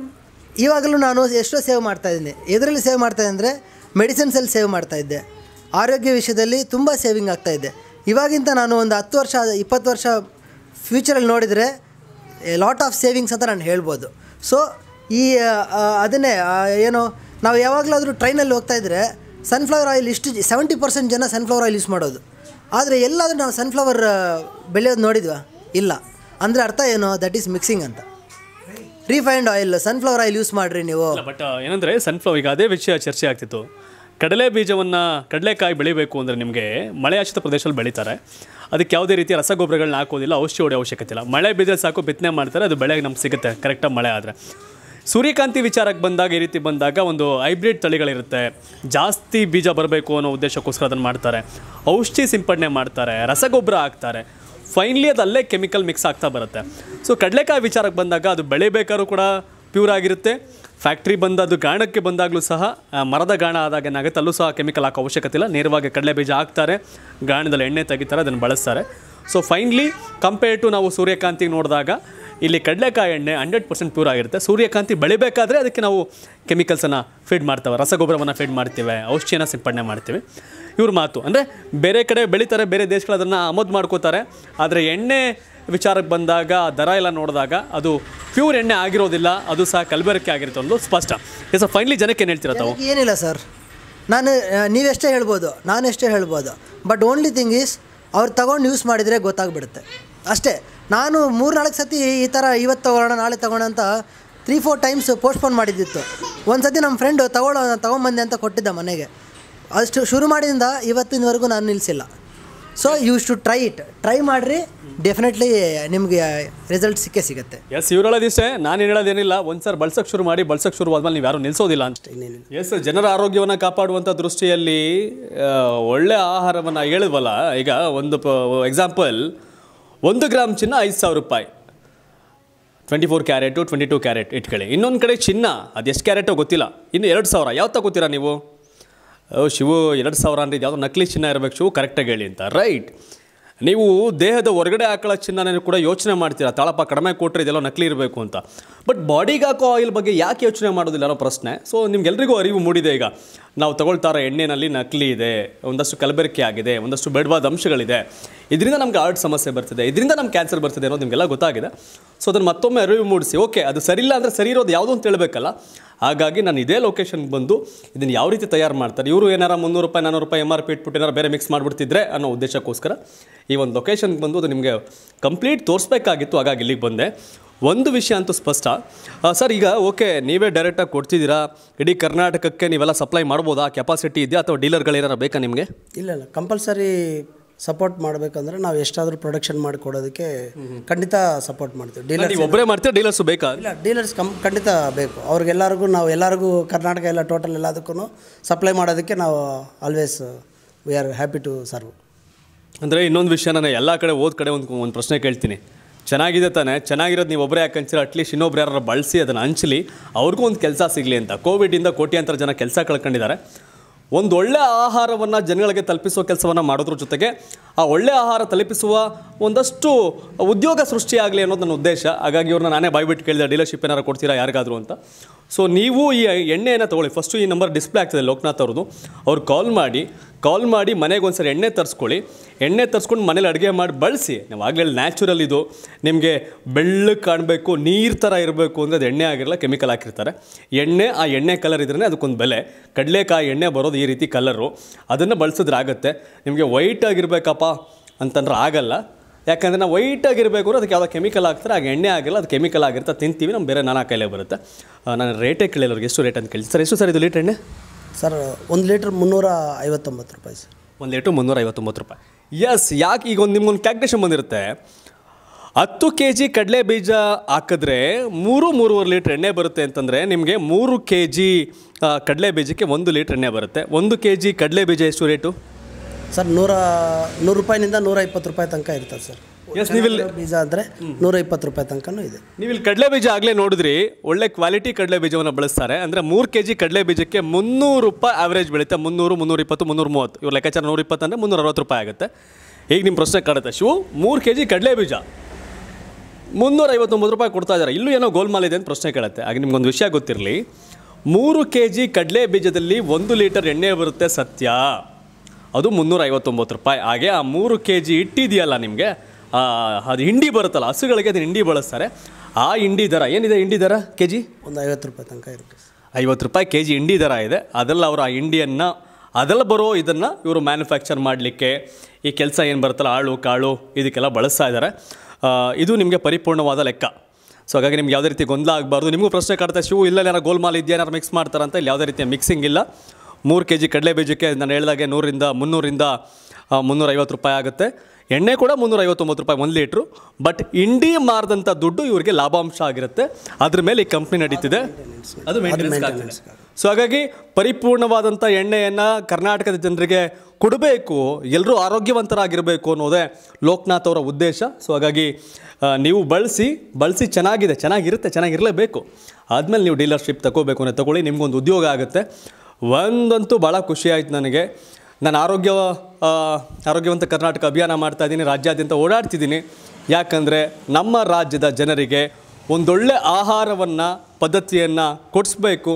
ಇವಾಗಲೂ ನಾನು ಎಷ್ಟೋ ಸೇವ್ ಮಾಡ್ತಾಯಿದ್ದೀನಿ ಎದರಲ್ಲಿ ಸೇವ್ ಮಾಡ್ತಾ ಅಂದರೆ ಮೆಡಿಸಿನ್ಸಲ್ಲಿ ಸೇವ್ ಮಾಡ್ತಾ ಇದ್ದೆ ಆರೋಗ್ಯ ವಿಷಯದಲ್ಲಿ ತುಂಬ ಸೇವಿಂಗ್ ಆಗ್ತಾ ಇದೆ ಇವಾಗಿಂತ ನಾನು ಒಂದು ಹತ್ತು ವರ್ಷ ಇಪ್ಪತ್ತು ವರ್ಷ ಫ್ಯೂಚರಲ್ಲಿ ನೋಡಿದರೆ ಲಾಟ್ ಆಫ್ ಸೇವಿಂಗ್ಸ್ ಅಂತ ನಾನು ಹೇಳ್ಬೋದು ಸೊ ಈ ಅದನ್ನೇ ಏನು ನಾವು ಯಾವಾಗಲಾದರೂ ಟ್ರೈನಲ್ಲಿ ಹೋಗ್ತಾಯಿದ್ರೆ ಸನ್ಫ್ಲವರ್ ಆಯಿಲ್ ಇಷ್ಟು ಸೆವೆಂಟಿ ಪರ್ಸೆಂಟ್ ಜನ ಸನ್ಫ್ಲವರ್ ಆಯಿಲ್ ಯೂಸ್ ಮಾಡೋದು ಆದರೆ ಎಲ್ಲಾದರೂ ನಾವು ಸನ್ಫ್ಲವರ್ ಬೆಳೆಯೋದು ನೋಡಿದ್ವಾ ಇಲ್ಲ ಅಂದರೆ ಅರ್ಥ ಏನು ದಟ್ ಈಸ್ ಮಿಕ್ಸಿಂಗ್ ಅಂತ refined oil sunflower oil use ಮಾಡಿರಿ ನೀವು ಬಟ್ ಏನಂದರೆ ಸನ್ಫ್ಲವರ್ ಈಗ ಅದೇ ವಿಷಯ ಚರ್ಚೆ ಆಗ್ತಿತ್ತು ಕಡಲೆ ಬೀಜವನ್ನು ಕಡಲೆಕಾಯಿ ಬೆಳಿಬೇಕು ಅಂದರೆ ನಿಮಗೆ ಮಳೆಯಾಶ್ರಿತ ಪ್ರದೇಶದಲ್ಲಿ ಬೆಳೀತಾರೆ ಅದಕ್ಕೆ ಯಾವುದೇ ರೀತಿಯ ರಸಗೊಬ್ಬರಗಳನ್ನ ಹಾಕೋದಿಲ್ಲ ಔಷಧಿ ಹೊಡೆಯೋ ಅವಶ್ಯಕತೆ ಇಲ್ಲ ಮಳೆ ಬೀಜ ಸಾಕು ಬಿತ್ತನೆ ಮಾಡ್ತಾರೆ ಅದು ಬೆಳೆಗೆ ನಮ್ಗೆ ಸಿಗುತ್ತೆ ಕರೆಕ್ಟಾಗಿ ಮಳೆ ಆದರೆ ಸೂರ್ಯಕಾಂತಿ ವಿಚಾರಕ್ಕೆ ಬಂದಾಗ ಈ ರೀತಿ ಬಂದಾಗ ಒಂದು ಹೈಬ್ರಿಡ್ ತಳಿಗಳಿರುತ್ತೆ ಜಾಸ್ತಿ ಬೀಜ ಬರಬೇಕು ಅನ್ನೋ ಉದ್ದೇಶಕ್ಕೋಸ್ಕರ ಅದನ್ನು ಮಾಡ್ತಾರೆ ಔಷಧಿ ಸಿಂಪಡಣೆ ಮಾಡ್ತಾರೆ ರಸಗೊಬ್ಬರ ಹಾಕ್ತಾರೆ ಫೈನ್ಲಿ ಅದು ಅಲ್ಲೇ ಕೆಮಿಕಲ್ ಮಿಕ್ಸ್ ಆಗ್ತಾ ಬರುತ್ತೆ ಸೊ ಕಡಲೆಕಾಯಿ ವಿಚಾರಕ್ಕೆ ಬಂದಾಗ ಅದು ಬೆಳಿಬೇಕಾದ್ರೂ ಕೂಡ ಪ್ಯೂರ್ ಆಗಿರುತ್ತೆ ಫ್ಯಾಕ್ಟ್ರಿ ಬಂದ ಅದು ಗಾಣಕ್ಕೆ ಬಂದಾಗಲೂ ಸಹ ಮರದ ಗಾಣ ಆದಾಗ ಏನಾಗುತ್ತೆ ಅಲ್ಲೂ ಸಹ ಕೆಮಿಕಲ್ ಹಾಕೋ ಅವಶ್ಯಕತೆ ಇಲ್ಲ ನೇರವಾಗಿ ಕಡಲೆ ಬೀಜ ಹಾಕ್ತಾರೆ ಗಾಣದಲ್ಲಿ ಎಣ್ಣೆ ತೆಗಿತಾರೆ ಅದನ್ನು ಬಳಸ್ತಾರೆ ಸೊ ಫೈನ್ಲಿ ಕಂಪೇರ್ ಟು ನಾವು ಸೂರ್ಯಕಾಂತಿಗೆ ನೋಡಿದಾಗ ಇಲ್ಲಿ ಕಡಲೆಕಾಯಿ ಎಣ್ಣೆ ಹಂಡ್ರೆಡ್ ಪರ್ಸೆಂಟ್ ಪ್ಯೂರ್ ಆಗಿರುತ್ತೆ ಸೂರ್ಯಕಾಂತಿ ಬೆಳಿಬೇಕಾದ್ರೆ ಅದಕ್ಕೆ ನಾವು ಕೆಮಿಕಲ್ಸನ್ನು ಫೀಡ್ ಮಾಡ್ತೇವೆ ರಸಗೊಬ್ಬರವನ್ನು ಫೀಡ್ ಮಾಡ್ತೇವೆ ಔಷಧಿಯನ್ನು ಸಿಂಪಡಣೆ ಮಾಡ್ತೀವಿ ಇವ್ರ ಮಾತು ಅಂದರೆ ಬೇರೆ ಕಡೆ ಬೆಳೀತಾರೆ ಬೇರೆ ದೇಶಗಳು ಅದನ್ನು ಆಮೋದು ಮಾಡ್ಕೋತಾರೆ ಆದರೆ ಎಣ್ಣೆ ವಿಚಾರಕ್ಕೆ ಬಂದಾಗ ದರ ಎಲ್ಲ ನೋಡಿದಾಗ ಅದು ಪ್ಯೂರ್ ಎಣ್ಣೆ ಆಗಿರೋದಿಲ್ಲ ಅದು ಸಹ ಕಲಬೆರಕೆ ಆಗಿರುತ್ತೆ ಒಂದು ಸ್ಪಷ್ಟ ಸರ್ ಫೈನಲಿ ಜನಕ್ಕೆ ಏನು ಹೇಳ್ತೀರಾ ತಾವು ಏನಿಲ್ಲ ಸರ್ ನಾನು ನೀವೆಷ್ಟೇ ಹೇಳ್ಬೋದು ನಾನು ಎಷ್ಟೇ ಹೇಳ್ಬೋದು ಬಟ್ ಓನ್ಲಿ ಥಿಂಗ್ ಈಸ್ ಅವ್ರು ತಗೊಂಡು ಯೂಸ್ ಮಾಡಿದರೆ ಗೊತ್ತಾಗ್ಬಿಡುತ್ತೆ ಅಷ್ಟೇ ನಾನು ಮೂರು ನಾಲ್ಕು ಸತಿ ಈ ಥರ ಇವತ್ತು ತೊಗೊಳೋಣ ನಾಳೆ ತೊಗೊಳೋಣ ಅಂತ ತ್ರೀ ಫೋರ್ ಟೈಮ್ಸ್ ಪೋಸ್ಟ್ಪೋನ್ ಮಾಡಿದ್ದಿತ್ತು ಒಂದು ಸತಿ ನಮ್ಮ ಫ್ರೆಂಡು ತಗೊಳ್ಳೋ ತೊಗೊಂಬಂದೆ ಅಂತ ಕೊಟ್ಟಿದ್ದ ಮನೆಗೆ ಅಷ್ಟು ಶುರು ಮಾಡಿದಿಂದ ಇವತ್ತಿನವರೆಗೂ ನಾನು ನಿಲ್ಲಿಸಿಲ್ಲ so you should try it try ಮಾಡಿರಿ ಡೆಫಿನೆಟ್ಲಿ ನಿಮಗೆ ರಿಸಲ್ಟ್ ಸಿಕ್ಕೇ ಸಿಗುತ್ತೆ ಎಸ್ ಇವ್ರು ಇಷ್ಟೇ ನಾನು ಹೇಳೋದೇನಿಲ್ಲ ಒಂದ್ಸರ್ ಬಳಸಕ್ಕೆ ಶುರು ಮಾಡಿ ಬಳಸಕ್ಕೆ ಶುರು ಆದ್ಮೇಲೆ ನೀವು ಯಾರು ನಿಲ್ಸೋದಿಲ್ಲ ಅಷ್ಟೇ ಎಸ್ ಜನರ ಆರೋಗ್ಯವನ್ನು ಕಾಪಾಡುವಂಥ ದೃಷ್ಟಿಯಲ್ಲಿ ಒಳ್ಳೆ ಆಹಾರವನ್ನು ಹೇಳಿದ್ವಲ್ಲ ಈಗ ಒಂದು ಎಕ್ಸಾಂಪಲ್ ಒಂದು ಗ್ರಾಮ್ ಚಿನ್ನ ಐದು ಸಾವಿರ ರೂಪಾಯಿ twenty four carat twenty two carat ಇಟ್ಕೊಳ್ಳಿ ಇನ್ನೊಂದು ಕಡೆ ಚಿನ್ನ ಎಷ್ಟು ಕ್ಯಾರೆಟೋ ಗೊತ್ತಿಲ್ಲ ಇನ್ನು ಎರಡು ಸಾವಿರ ಯಾವ ತಗೋತೀರಾ ನೀವು ಶಿವು ಎರಡು ಸಾವಿರ ಅನ್ನೋದು ಯಾವುದೋ ನಕಲಿ ಚಿನ್ನ ಇರಬೇಕು ಶಿವು ಕರೆಕ್ಟಾಗಿ ಹೇಳಿ ಅಂತ ರೈಟ್ ನೀವು ದೇಹದ ಹೊರಗಡೆ ಹಾಕೊಳ್ಳೋ ಚಿನ್ನನೇ ಕೂಡ ಯೋಚನೆ ಮಾಡ್ತೀರಾ ತಾಳಪ್ಪ ಕಡಿಮೆ ಕೊಟ್ಟರೆ ಇದೆಲ್ಲ ನಕಲಿ ಇರಬೇಕು ಅಂತ ಬಟ್ ಬಾಡಿಗೆ ಹಾಕೋ ಆಯಿಲ್ ಬಗ್ಗೆ ಯಾಕೆ ಯೋಚನೆ ಮಾಡೋದಿಲ್ಲ ಅನ್ನೋ ಪ್ರಶ್ನೆ ಸೊ ನಿಮ್ಗೆಲ್ರಿಗೂ ಅರಿವು ಮೂಡಿದೆ ಈಗ ನಾವು ತಗೊಳ್ತಾರ ಎಣ್ಣೆನಲ್ಲಿ ನಕಲಿ ಇದೆ ಒಂದಷ್ಟು ಕಲಬೆರಕೆ ಆಗಿದೆ ಒಂದಷ್ಟು ಬೇಡವಾದ ಅಂಶಗಳಿದೆ ಇದರಿಂದ ನಮ್ಗೆ ಆರ್ಟ್ ಸಮಸ್ಯೆ ಬರ್ತಿದೆ ಇದರಿಂದ ನಮ್ಗೆ ಕ್ಯಾನ್ಸರ್ ಬರ್ತದೆ ಅನ್ನೋದು ನಿಮಗೆಲ್ಲ ಗೊತ್ತಾಗಿದೆ ಸೊ ಅದನ್ನು ಮತ್ತೊಮ್ಮೆ ಅರಿವು ಮೂಡಿಸಿ ಓಕೆ ಅದು ಇಲ್ಲ ಅಂದರೆ ಸರಿ ಇರೋದು ಯಾವುದು ಅಂತ ಹೇಳಬೇಕಲ್ಲ ಹಾಗಾಗಿ ನಾನು ಇದೇ ಲೊಕೇಶನ್ಗೆ ಬಂದು ಇದನ್ನು ಯಾವ ರೀತಿ ತಯಾರು ಮಾಡ್ತಾರೆ ಇವರು ಏನಾರ ಮುನ್ನೂರು ರೂಪಾಯಿ ನಾನ್ನೂರು ರೂಪಾಯಿ ಎಮ್ ಆರ್ ಪಿ ಇಟ್ಬಿಟ್ಟು ಏನಾರು ಬೇರೆ ಮಿಕ್ಸ್ ಮಾಡಿಬಿಡ್ತಿದ್ರೆ ಅನ್ನೋ ಉದ್ದೇಶಕ್ಕೋಸ್ಕರ ಈ ಒಂದು ಲೊಕೇಶನ್ಗೆ ಬಂದು ಅದು ನಿಮಗೆ ಕಂಪ್ಲೀಟ್ ತೋರಿಸ್ಬೇಕಾಗಿತ್ತು ಹಾಗಾಗಿ ಇಲ್ಲಿಗೆ ಬಂದೆ ಒಂದು ವಿಷಯ ಅಂತೂ ಸ್ಪಷ್ಟ ಸರ್ ಈಗ ಓಕೆ ನೀವೇ ಡೈರೆಕ್ಟಾಗಿ ಕೊಡ್ತಿದ್ದೀರಾ ಇಡೀ ಕರ್ನಾಟಕಕ್ಕೆ ನೀವೆಲ್ಲ ಸಪ್ಲೈ ಮಾಡ್ಬೋದಾ ಕೆಪಾಸಿಟಿ ಇದೆಯಾ ಅಥವಾ ಡೀಲರ್ಗಳೇನಾರು ಬೇಕಾ ನಿಮಗೆ ಇಲ್ಲ ಇಲ್ಲ ಕಂಪಲ್ಸರಿ ಸಪೋರ್ಟ್ ಮಾಡಬೇಕಂದ್ರೆ ನಾವು ಎಷ್ಟಾದರೂ ಪ್ರೊಡಕ್ಷನ್ ಮಾಡಿಕೊಡೋದಕ್ಕೆ ಖಂಡಿತ ಸಪೋರ್ಟ್ ಮಾಡ್ತೀವಿ ಡೀಲರ್ ಒಬ್ಬರೇ ಮಾಡ್ತೀವಿ ಡೀಲರ್ಸ್ ಬೇಕಾ ಇಲ್ಲ ಡೀಲರ್ಸ್ ಕಮ್ ಖಂಡಿತ ಬೇಕು ಅವ್ರಿಗೆಲ್ಲರಿಗೂ ನಾವು ಎಲ್ಲರಿಗೂ ಕರ್ನಾಟಕ ಎಲ್ಲ ಟೋಟಲ್ ಎಲ್ಲದಕ್ಕೂ ಸಪ್ಲೈ ಮಾಡೋದಕ್ಕೆ ನಾವು always we are happy to serve ಅಂದರೆ ಇನ್ನೊಂದು ವಿಷಯ ನಾನು ಎಲ್ಲ ಕಡೆ ಓದ್ ಕಡೆ ಒಂದು ಒಂದು ಪ್ರಶ್ನೆ ಕೇಳ್ತೀನಿ ಚೆನ್ನಾಗಿದೆ ತಾನೆ ಚೆನ್ನಾಗಿರೋದು ನೀವು ಒಬ್ಬರೇ ಯಾಕೆ ಅಟ್ಲೀಸ್ಟ್ ಇನ್ನೊಬ್ರು ಯಾರು ಬಳಸಿ ಅದನ್ನು ಹಂಚಲಿ ಅವ್ರಿಗೂ ಒಂದು ಕೆಲಸ ಸಿಗಲಿ ಅಂತ ಕೋವಿಡಿಂದ ಕೋಟ್ಯಾಂತರ ಜನ ಕೆಲಸ ಕಳ್ಕೊಂಡಿದ್ದಾರೆ ಒಂದು ಒಳ್ಳೆಯ ಆಹಾರವನ್ನು ಜನಗಳಿಗೆ ತಲುಪಿಸುವ ಕೆಲಸವನ್ನು ಮಾಡೋದ್ರ ಜೊತೆಗೆ ಆ ಒಳ್ಳೆಯ ಆಹಾರ ತಲುಪಿಸುವ ಒಂದಷ್ಟು ಉದ್ಯೋಗ ಸೃಷ್ಟಿಯಾಗಲಿ ಅನ್ನೋದು ನನ್ನ ಉದ್ದೇಶ ಹಾಗಾಗಿ ಇವ್ರನ್ನ ನಾನೇ ಬಾಯ್ಬಿಟ್ಟು ಕೇಳಿದೆ ಡೀಲರ್ಶಿಪ್ ಏನಾರು ಕೊಡ್ತೀರಾ ಯಾರಿಗಾದರೂ ಅಂತ ಸೊ ನೀವು ಈ ಎಣ್ಣೆಯನ್ನು ತೊಗೊಳ್ಳಿ ಫಸ್ಟು ಈ ನಂಬರ್ ಡಿಸ್ಪ್ಲೇ ಆಗ್ತದೆ ಲೋಕನಾಥ್ ಅವ್ರದ್ದು ಅವ್ರು ಕಾಲ್ ಮಾಡಿ ಕಾಲ್ ಮಾಡಿ ಮನೆಗೆ ಒಂದು ಸರಿ ಎಣ್ಣೆ ತರಿಸ್ಕೊಳ್ಳಿ ಎಣ್ಣೆ ತರಿಸ್ಕೊಂಡು ಮನೇಲಿ ಅಡುಗೆ ಮಾಡಿ ಬಳಸಿ ನಾವು ಆಗಲೇ ನ್ಯಾಚುರಲ್ ಇದು ನಿಮಗೆ ಬೆಳ್ಳಗೆ ಕಾಣಬೇಕು ನೀರು ಥರ ಇರಬೇಕು ಅಂದರೆ ಅದು ಎಣ್ಣೆ ಆಗಿರಲ್ಲ ಕೆಮಿಕಲ್ ಹಾಕಿರ್ತಾರೆ ಎಣ್ಣೆ ಆ ಎಣ್ಣೆ ಕಲರ್ ಇದ್ರೇ ಅದಕ್ಕೊಂದು ಬೆಲೆ ಕಡಲೆಕಾಯಿ ಎಣ್ಣೆ ಬರೋದು ಈ ರೀತಿ ಕಲರು ಅದನ್ನು ಬಳಸಿದ್ರೆ ಆಗುತ್ತೆ ನಿಮಗೆ ವೈಟ್ ಆಗಿರಬೇಕಪ್ಪ ಅಂತಂದ್ರೆ ಆಗಲ್ಲ ಯಾಕಂದರೆ ನಾವು ವೈಟಾಗಿರಬೇಕು ಅಂದರೆ ಅದಕ್ಕೆ ಯಾವುದೋ ಕೆಮಿಕಲ್ ಹಾಕ್ತಾರೆ ಆಗ ಎಣ್ಣೆ ಆಗಿರಲ್ಲ ಅದು ಕೆಮಿಕಲ್ ಆಗಿರುತ್ತೆ ತಿಂತೀವಿ ನಮ್ಮ ಬೇರೆ ನಾನಾ ಕಾಯಿಲೆ ಬರುತ್ತೆ ನಾನು ರೇಟೇ ಕೇಳಿಲ್ಲ ಅವ್ರಿಗೆ ಎಷ್ಟು ರೇಟ್ ಅಂತ ಕೇಳಿ ಸರ್ ಎಷ್ಟು ಸರ್ ಇದು ಲೀಟ್ರ್ ಎಣ್ಣೆ ಸರ್ ಒಂದು ಲೀಟ್ರ್ ಮುನ್ನೂರ ಐವತ್ತೊಂಬತ್ತು ರೂಪಾಯಿ ಸರ್ ಒಂದು ಲೀಟ್ರ್ ಮುನ್ನೂರ ಐವತ್ತೊಂಬತ್ತು ರೂಪಾಯಿ ಎಸ್ ಯಾಕೆ ಈಗ ಒಂದು ನಿಮ್ಗೊಂದು ಕ್ಯಾಲ್ಕುಲೇಷನ್ ಬಂದಿರುತ್ತೆ ಹತ್ತು ಕೆ ಜಿ ಕಡಲೆ ಬೀಜ ಹಾಕಿದ್ರೆ ಮೂರು ಮೂರುವರೆ ಲೀಟ್ರ್ ಎಣ್ಣೆ ಬರುತ್ತೆ ಅಂತಂದರೆ ನಿಮಗೆ ಮೂರು ಕೆ ಜಿ ಕಡಲೆ ಬೀಜಕ್ಕೆ ಒಂದು ಲೀಟ್ರ್ ಎಣ್ಣೆ ಬರುತ್ತೆ ಒಂದು ಕೆ ಜಿ ಕಡಲೆ ಬೀಜ ಎಷ್ಟು ರೇಟು ಸರ್ ನೂರ ನೂರು ರೂಪಾಯಿನಿಂದ ನೂರ ಇಪ್ಪತ್ತು ರೂಪಾಯಿ ತನಕ ಇರ್ತದೆ ಸರ್ ಎಸ್ ನೀವಿಲ್ಲಿ ಬೀಜ ಅಂದರೆ ನೂರ ಇಪ್ಪತ್ತು ರೂಪಾಯಿ ತನಕನೂ ಇದೆ ನೀವಿಲ್ಲಿ ಕಡಲೆ ಬೀಜ ಆಗಲೇ ನೋಡಿದ್ರಿ ಒಳ್ಳೆ ಕ್ವಾಲಿಟಿ ಕಡಲೆ ಬೀಜವನ್ನು ಬಳಸ್ತಾರೆ ಅಂದರೆ ಮೂರು ಕೆ ಜಿ ಕಡಲೆ ಬೀಜಕ್ಕೆ ಮುನ್ನೂರು ರೂಪಾಯಿ ಆವ್ರೇಜ್ ಬೆಳೀತೆ ಮುನ್ನೂರು ಮುನ್ನೂರ ಇಪ್ಪತ್ತು ಮುನ್ನೂರು ಮೂವತ್ತು ಇವ್ರ ಲೆಕ್ಕಾಚಾರ ನೂರ ಇಪ್ಪತ್ತು ಅಂದರೆ ಮುನ್ನೂರ ಅರವತ್ತು ರೂಪಾಯಿ ಆಗುತ್ತೆ ಈಗ ನಿಮ್ಮ ಪ್ರಶ್ನೆ ಕಾಡುತ್ತೆ ಶಿವು ಮೂರು ಕೆ ಜಿ ಕಡಲೆ ಬೀಜ ಮುನ್ನೂರ ಐವತ್ತೊಂಬತ್ತು ರೂಪಾಯಿ ಕೊಡ್ತಾ ಇದ್ದಾರೆ ಇಲ್ಲೂ ಏನೋ ಗೋಲ್ಮಾಲ್ ಇದೆ ಅಂತ ಪ್ರಶ್ನೆ ಕೇಳುತ್ತೆ ಆಗ ನಿಮ್ಗೊಂದು ವಿಷಯ ಗೊತ್ತಿರಲಿ ಮೂರು ಕೆ ಜಿ ಕಡಲೆ ಬೀಜದಲ್ಲಿ ಒಂದು ಲೀಟರ್ ಎಣ್ಣೆ ಬರುತ್ತೆ ಸತ್ಯ ಅದು ಮುನ್ನೂರ ಐವತ್ತೊಂಬತ್ತು ರೂಪಾಯಿ ಹಾಗೆ ಆ ಮೂರು ಕೆ ಜಿ ಇಟ್ಟಿದೆಯಲ್ಲ ನಿಮಗೆ ಅದು ಹಿಂಡಿ ಬರುತ್ತಲ್ಲ ಹಸುಗಳಿಗೆ ಅದನ್ನು ಹಿಂಡಿ ಬಳಸ್ತಾರೆ ಆ ಹಿಂಡಿ ದರ ಏನಿದೆ ಹಿಂಡಿ ದರ ಕೆ ಜಿ ಒಂದು ಐವತ್ತು ರೂಪಾಯಿ ತನಕ ಇರುತ್ತೆ ಐವತ್ತು ರೂಪಾಯಿ ಕೆ ಜಿ ಹಿಂಡಿ ದರ ಇದೆ ಅದೆಲ್ಲ ಅವರು ಆ ಹಿಂಡಿಯನ್ನು ಅದೆಲ್ಲ ಬರೋ ಇದನ್ನು ಇವರು ಮ್ಯಾನುಫ್ಯಾಕ್ಚರ್ ಮಾಡಲಿಕ್ಕೆ ಈ ಕೆಲಸ ಏನು ಬರುತ್ತಲ್ಲ ಆಳು ಕಾಳು ಇದಕ್ಕೆಲ್ಲ ಬಳಸ್ತಾ ಇದ್ದಾರೆ ಇದು ನಿಮಗೆ ಪರಿಪೂರ್ಣವಾದ ಲೆಕ್ಕ ಸೊ ಹಾಗಾಗಿ ನಿಮ್ಗೆ ಯಾವುದೇ ರೀತಿ ಗೊಂದಲ ಆಗಬಾರ್ದು ನಿಮಗೂ ಪ್ರಶ್ನೆ ಕಾಡ್ತಾ ಶೂ ಇಲ್ಲ ಏನಾರು ಗೋಲ್ಮಾಲ್ ಇದೆಯಾ ಏನಾರು ಮಿಕ್ಸ್ ಮಾಡ್ತಾರಂತ ಇಲ್ಲಿ ಯಾವುದೇ ರೀತಿಯ ಮಿಕ್ಸಿಂಗ್ ಇಲ್ಲ ಮೂರು ಕೆ ಜಿ ಕಡಲೆ ಬೀಜಕ್ಕೆ ನಾನು ಹೇಳಿದಾಗೆ ನೂರಿಂದ ಮುನ್ನೂರಿಂದ ಮುನ್ನೂರೈವತ್ತು ರೂಪಾಯಿ ಆಗುತ್ತೆ ಎಣ್ಣೆ ಕೂಡ ಮುನ್ನೂರೈವತ್ತೊಂಬತ್ತು ರೂಪಾಯಿ ಒಂದು ಲೀಟ್ರು ಬಟ್ ಇಂಡಿ ಮಾರಿದಂಥ ದುಡ್ಡು ಇವರಿಗೆ ಲಾಭಾಂಶ ಆಗಿರುತ್ತೆ ಅದ್ರ ಮೇಲೆ ಈ ಕಂಪ್ನಿ ನಡೀತಿದೆ ಅದು ಮೇಂಟೆನೆನ್ಸ್ ಸೊ ಹಾಗಾಗಿ ಪರಿಪೂರ್ಣವಾದಂಥ ಎಣ್ಣೆಯನ್ನು ಕರ್ನಾಟಕದ ಜನರಿಗೆ ಕೊಡಬೇಕು ಎಲ್ಲರೂ ಆರೋಗ್ಯವಂತರಾಗಿರಬೇಕು ಅನ್ನೋದೇ ಲೋಕನಾಥ್ ಅವರ ಉದ್ದೇಶ ಸೊ ಹಾಗಾಗಿ ನೀವು ಬಳಸಿ ಬಳಸಿ ಚೆನ್ನಾಗಿದೆ ಚೆನ್ನಾಗಿರುತ್ತೆ ಚೆನ್ನಾಗಿರಲೇಬೇಕು ಆದಮೇಲೆ ನೀವು ಡೀಲರ್ಶಿಪ್ ತಗೋಬೇಕು ಅಂದರೆ ತಗೊಳ್ಳಿ ನಿಮಗೊಂದು ಉದ್ಯೋಗ ಆಗುತ್ತೆ ಒಂದಂತೂ ಭಾಳ ಖುಷಿ ನನಗೆ ನಾನು ಆರೋಗ್ಯ ಆರೋಗ್ಯವಂತ ಕರ್ನಾಟಕ ಅಭಿಯಾನ ಮಾಡ್ತಾಯಿದ್ದೀನಿ ರಾಜ್ಯಾದ್ಯಂತ ಓಡಾಡ್ತಿದ್ದೀನಿ ಯಾಕಂದರೆ ನಮ್ಮ ರಾಜ್ಯದ ಜನರಿಗೆ ಒಂದೊಳ್ಳೆ ಆಹಾರವನ್ನು ಪದ್ಧತಿಯನ್ನು ಕೊಡಿಸ್ಬೇಕು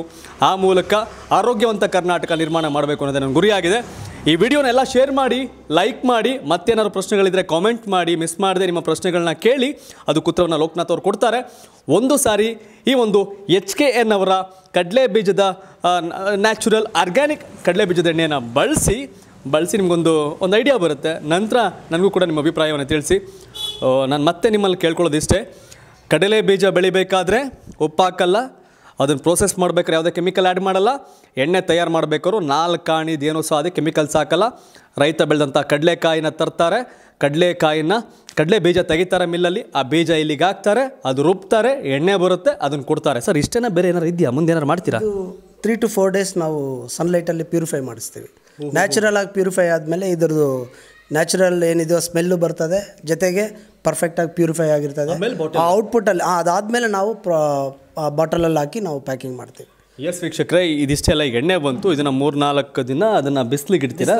ಆ ಮೂಲಕ ಆರೋಗ್ಯವಂತ ಕರ್ನಾಟಕ ನಿರ್ಮಾಣ ಮಾಡಬೇಕು ಅನ್ನೋದು ನನ್ನ ಗುರಿಯಾಗಿದೆ ಈ ವಿಡಿಯೋನೆಲ್ಲ ಶೇರ್ ಮಾಡಿ ಲೈಕ್ ಮಾಡಿ ಮತ್ತೇನಾದ್ರು ಪ್ರಶ್ನೆಗಳಿದ್ರೆ ಕಾಮೆಂಟ್ ಮಾಡಿ ಮಿಸ್ ಮಾಡದೆ ನಿಮ್ಮ ಪ್ರಶ್ನೆಗಳನ್ನ ಕೇಳಿ ಅದು ಉತ್ತರವನ್ನು ಲೋಕನಾಥ್ ಅವರು ಕೊಡ್ತಾರೆ ಒಂದು ಸಾರಿ ಈ ಒಂದು ಎಚ್ ಕೆ ಎನ್ ಅವರ ಕಡಲೆ ಬೀಜದ ನ್ಯಾಚುರಲ್ ಆರ್ಗ್ಯಾನಿಕ್ ಕಡಲೆ ಬೀಜದ ಎಣ್ಣೆಯನ್ನು ಬಳಸಿ ಬಳಸಿ ನಿಮಗೊಂದು ಒಂದು ಐಡಿಯಾ ಬರುತ್ತೆ ನಂತರ ನನಗೂ ಕೂಡ ನಿಮ್ಮ ಅಭಿಪ್ರಾಯವನ್ನು ತಿಳಿಸಿ ನಾನು ಮತ್ತೆ ನಿಮ್ಮಲ್ಲಿ ಕೇಳ್ಕೊಳ್ಳೋದು ಇಷ್ಟೇ ಕಡಲೆ ಬೀಜ ಬೆಳಿಬೇಕಾದ್ರೆ ಒಪ್ಪಾಕಲ್ಲ ಅದನ್ನು ಪ್ರೋಸೆಸ್ ಮಾಡಬೇಕಾದ್ರೆ ಯಾವುದೇ ಕೆಮಿಕಲ್ ಆ್ಯಡ್ ಮಾಡಲ್ಲ ಎಣ್ಣೆ ತಯಾರು ಮಾಡಬೇಕಾದ್ರು ನಾಲ್ಕು ಕಾಣಿದೇನು ಸಹ ಅದೇ ಕೆಮಿಕಲ್ಸ್ ಹಾಕಲ್ಲ ರೈತ ಬೆಳೆದಂಥ ಕಡಲೆಕಾಯಿನ ತರ್ತಾರೆ ಕಡಲೆಕಾಯಿನ ಕಡಲೆ ಬೀಜ ತೆಗಿತಾರೆ ಮಿಲ್ಲಲ್ಲಿ ಆ ಬೀಜ ಇಲ್ಲಿಗೆ ಹಾಕ್ತಾರೆ ಅದು ರುಬ್ತಾರೆ ಎಣ್ಣೆ ಬರುತ್ತೆ ಅದನ್ನು ಕೊಡ್ತಾರೆ ಸರ್ ಇಷ್ಟೇನ ಬೇರೆ ಏನಾರು ಇದೆಯಾ ಮುಂದೆ ಏನಾರು ಮಾಡ್ತೀರಾ ತ್ರೀ ಟು ಫೋರ್ ಡೇಸ್ ನಾವು ಸನ್ಲೈಟಲ್ಲಿ ಪ್ಯೂರಿಫೈ ಮಾಡಿಸ್ತೀವಿ ನ್ಯಾಚುರಲ್ ಆಗಿ ಪ್ಯೂರಿಫೈ ಆದಮೇಲೆ ಇದ್ರದ್ದು ನ್ಯಾಚುರಲ್ ಏನಿದೆಯೋ ಸ್ಮೆಲ್ಲು ಬರ್ತದೆ ಜೊತೆಗೆ ಪರ್ಫೆಕ್ಟಾಗಿ ಪ್ಯೂರಿಫೈ ಆಗಿರ್ತದೆ ಆ ಔಟ್ಪುಟ್ಟಲ್ಲಿ ಅದಾದಮೇಲೆ ನಾವು ಪ್ರಾ ಬಾಟಲಲ್ಲಿ ಹಾಕಿ ನಾವು ಪ್ಯಾಕಿಂಗ್ ಮಾಡ್ತೀವಿ ಎಸ್ ವೀಕ್ಷಕರೇ ಇದಿಷ್ಟೆಲ್ಲ ಈಗ ಎಣ್ಣೆ ಬಂತು ಇದನ್ನ ಮೂರು ನಾಲ್ಕು ದಿನ ಅದನ್ನ ಬಿಸಿಲಿಗೆ ಇಡ್ತೀರಾ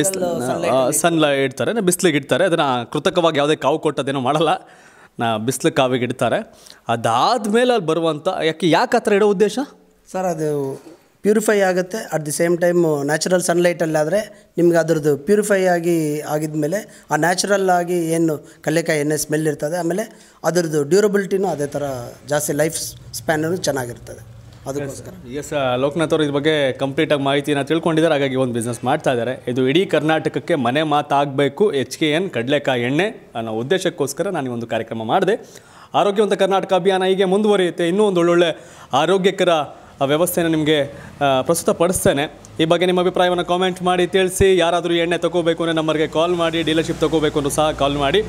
ಬಿಸಿಲು ಇಡ್ತಾರೆ ಬಿಸಿಲಿಗೆ ಇಡ್ತಾರೆ ಅದನ್ನ ಕೃತಕವಾಗಿ ಯಾವುದೇ ಕಾವು ಕೊಟ್ಟದೇನೋ ಮಾಡಲ್ಲ ನಾ ಬಿಸಿಲು ಕಾವಿಗೆ ಇಡ್ತಾರೆ ಅದಾದ್ಮೇಲೆ ಅಲ್ಲಿ ಬರುವಂಥ ಯಾಕೆ ಯಾಕೆ ಆ ಥರ ಇಡೋ ಉದ್ದೇಶ ಸರ್ ಅದು ಪ್ಯೂರಿಫೈ ಆಗುತ್ತೆ at the same time natural ಸನ್ಲೈಟಲ್ಲಾದರೆ ನಿಮ್ಗೆ ಅದ್ರದ್ದು ಪ್ಯೂರಿಫೈ ಆಗಿ ಆಗಿದ ಆ ನ್ಯಾಚುರಲ್ ಆಗಿ ಏನು ಕಲ್ಲೇಕಾಯಿ ಎಣ್ಣೆ ಸ್ಮೆಲ್ ಇರ್ತದೆ ಆಮೇಲೆ ಅದರದ್ದು ಡ್ಯೂರಬಿಲಿಟಿನೂ ಅದೇ ಥರ ಜಾಸ್ತಿ ಲೈಫ್ ಸ್ಪ್ಯಾನು ಚೆನ್ನಾಗಿರ್ತದೆ ಅದಕ್ಕೋಸ್ಕರ ಎಸ್ ಲೋಕನಾಥ್ ಅವರು ಇದ್ರ ಬಗ್ಗೆ ಕಂಪ್ಲೀಟಾಗಿ ಮಾಹಿತಿನ ತಿಳ್ಕೊಂಡಿದ್ದಾರೆ ಹಾಗಾಗಿ ಒಂದು ಬಿಸ್ನೆಸ್ ಮಾಡ್ತಾ ಇದ್ದಾರೆ ಇದು ಇಡೀ ಕರ್ನಾಟಕಕ್ಕೆ ಮನೆ ಮಾತಾಗಬೇಕು ಎಚ್ ಕೆ ಎನ್ ಕಡಲೆಕಾಯಿ ಎಣ್ಣೆ ಅನ್ನೋ ಉದ್ದೇಶಕ್ಕೋಸ್ಕರ ನಾನು ಒಂದು ಕಾರ್ಯಕ್ರಮ ಮಾಡಿದೆ ಆರೋಗ್ಯವಂತ ಕರ್ನಾಟಕ ಅಭಿಯಾನ ಹೀಗೆ ಮುಂದುವರಿಯುತ್ತೆ ಇನ್ನೂ ಒಂದು ಒಳ್ಳೊಳ್ಳೆ ಆರೋಗ್ಯಕರ ವ್ಯವಸ್ಥೆಯನ್ನು ನಿಮಗೆ ಪ್ರಸ್ತುತಪಡಿಸ್ತೇನೆ ಈ ಬಗ್ಗೆ ನಿಮ್ಮ ಅಭಿಪ್ರಾಯವನ್ನು ಕಾಮೆಂಟ್ ಮಾಡಿ ತಿಳಿಸಿ ಯಾರಾದರೂ ಎಣ್ಣೆ ತಗೋಬೇಕು ಅಂದರೆ ನಮ್ಮರಿಗೆ ಕಾಲ್ ಮಾಡಿ ಡೀಲರ್ಶಿಪ್ ತಗೋಬೇಕು ಅಂದರೂ ಸಹ ಕಾಲ್ ಮಾಡಿ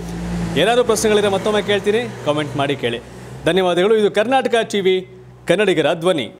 ಏನಾದರೂ ಪ್ರಶ್ನೆಗಳಿದ್ರೆ ಮತ್ತೊಮ್ಮೆ ಕೇಳ್ತೀನಿ ಕಾಮೆಂಟ್ ಮಾಡಿ ಕೇಳಿ ಧನ್ಯವಾದಗಳು ಇದು ಕರ್ನಾಟಕ ಟಿ ವಿ ಕನ್ನಡಿಗರ ಧ್ವನಿ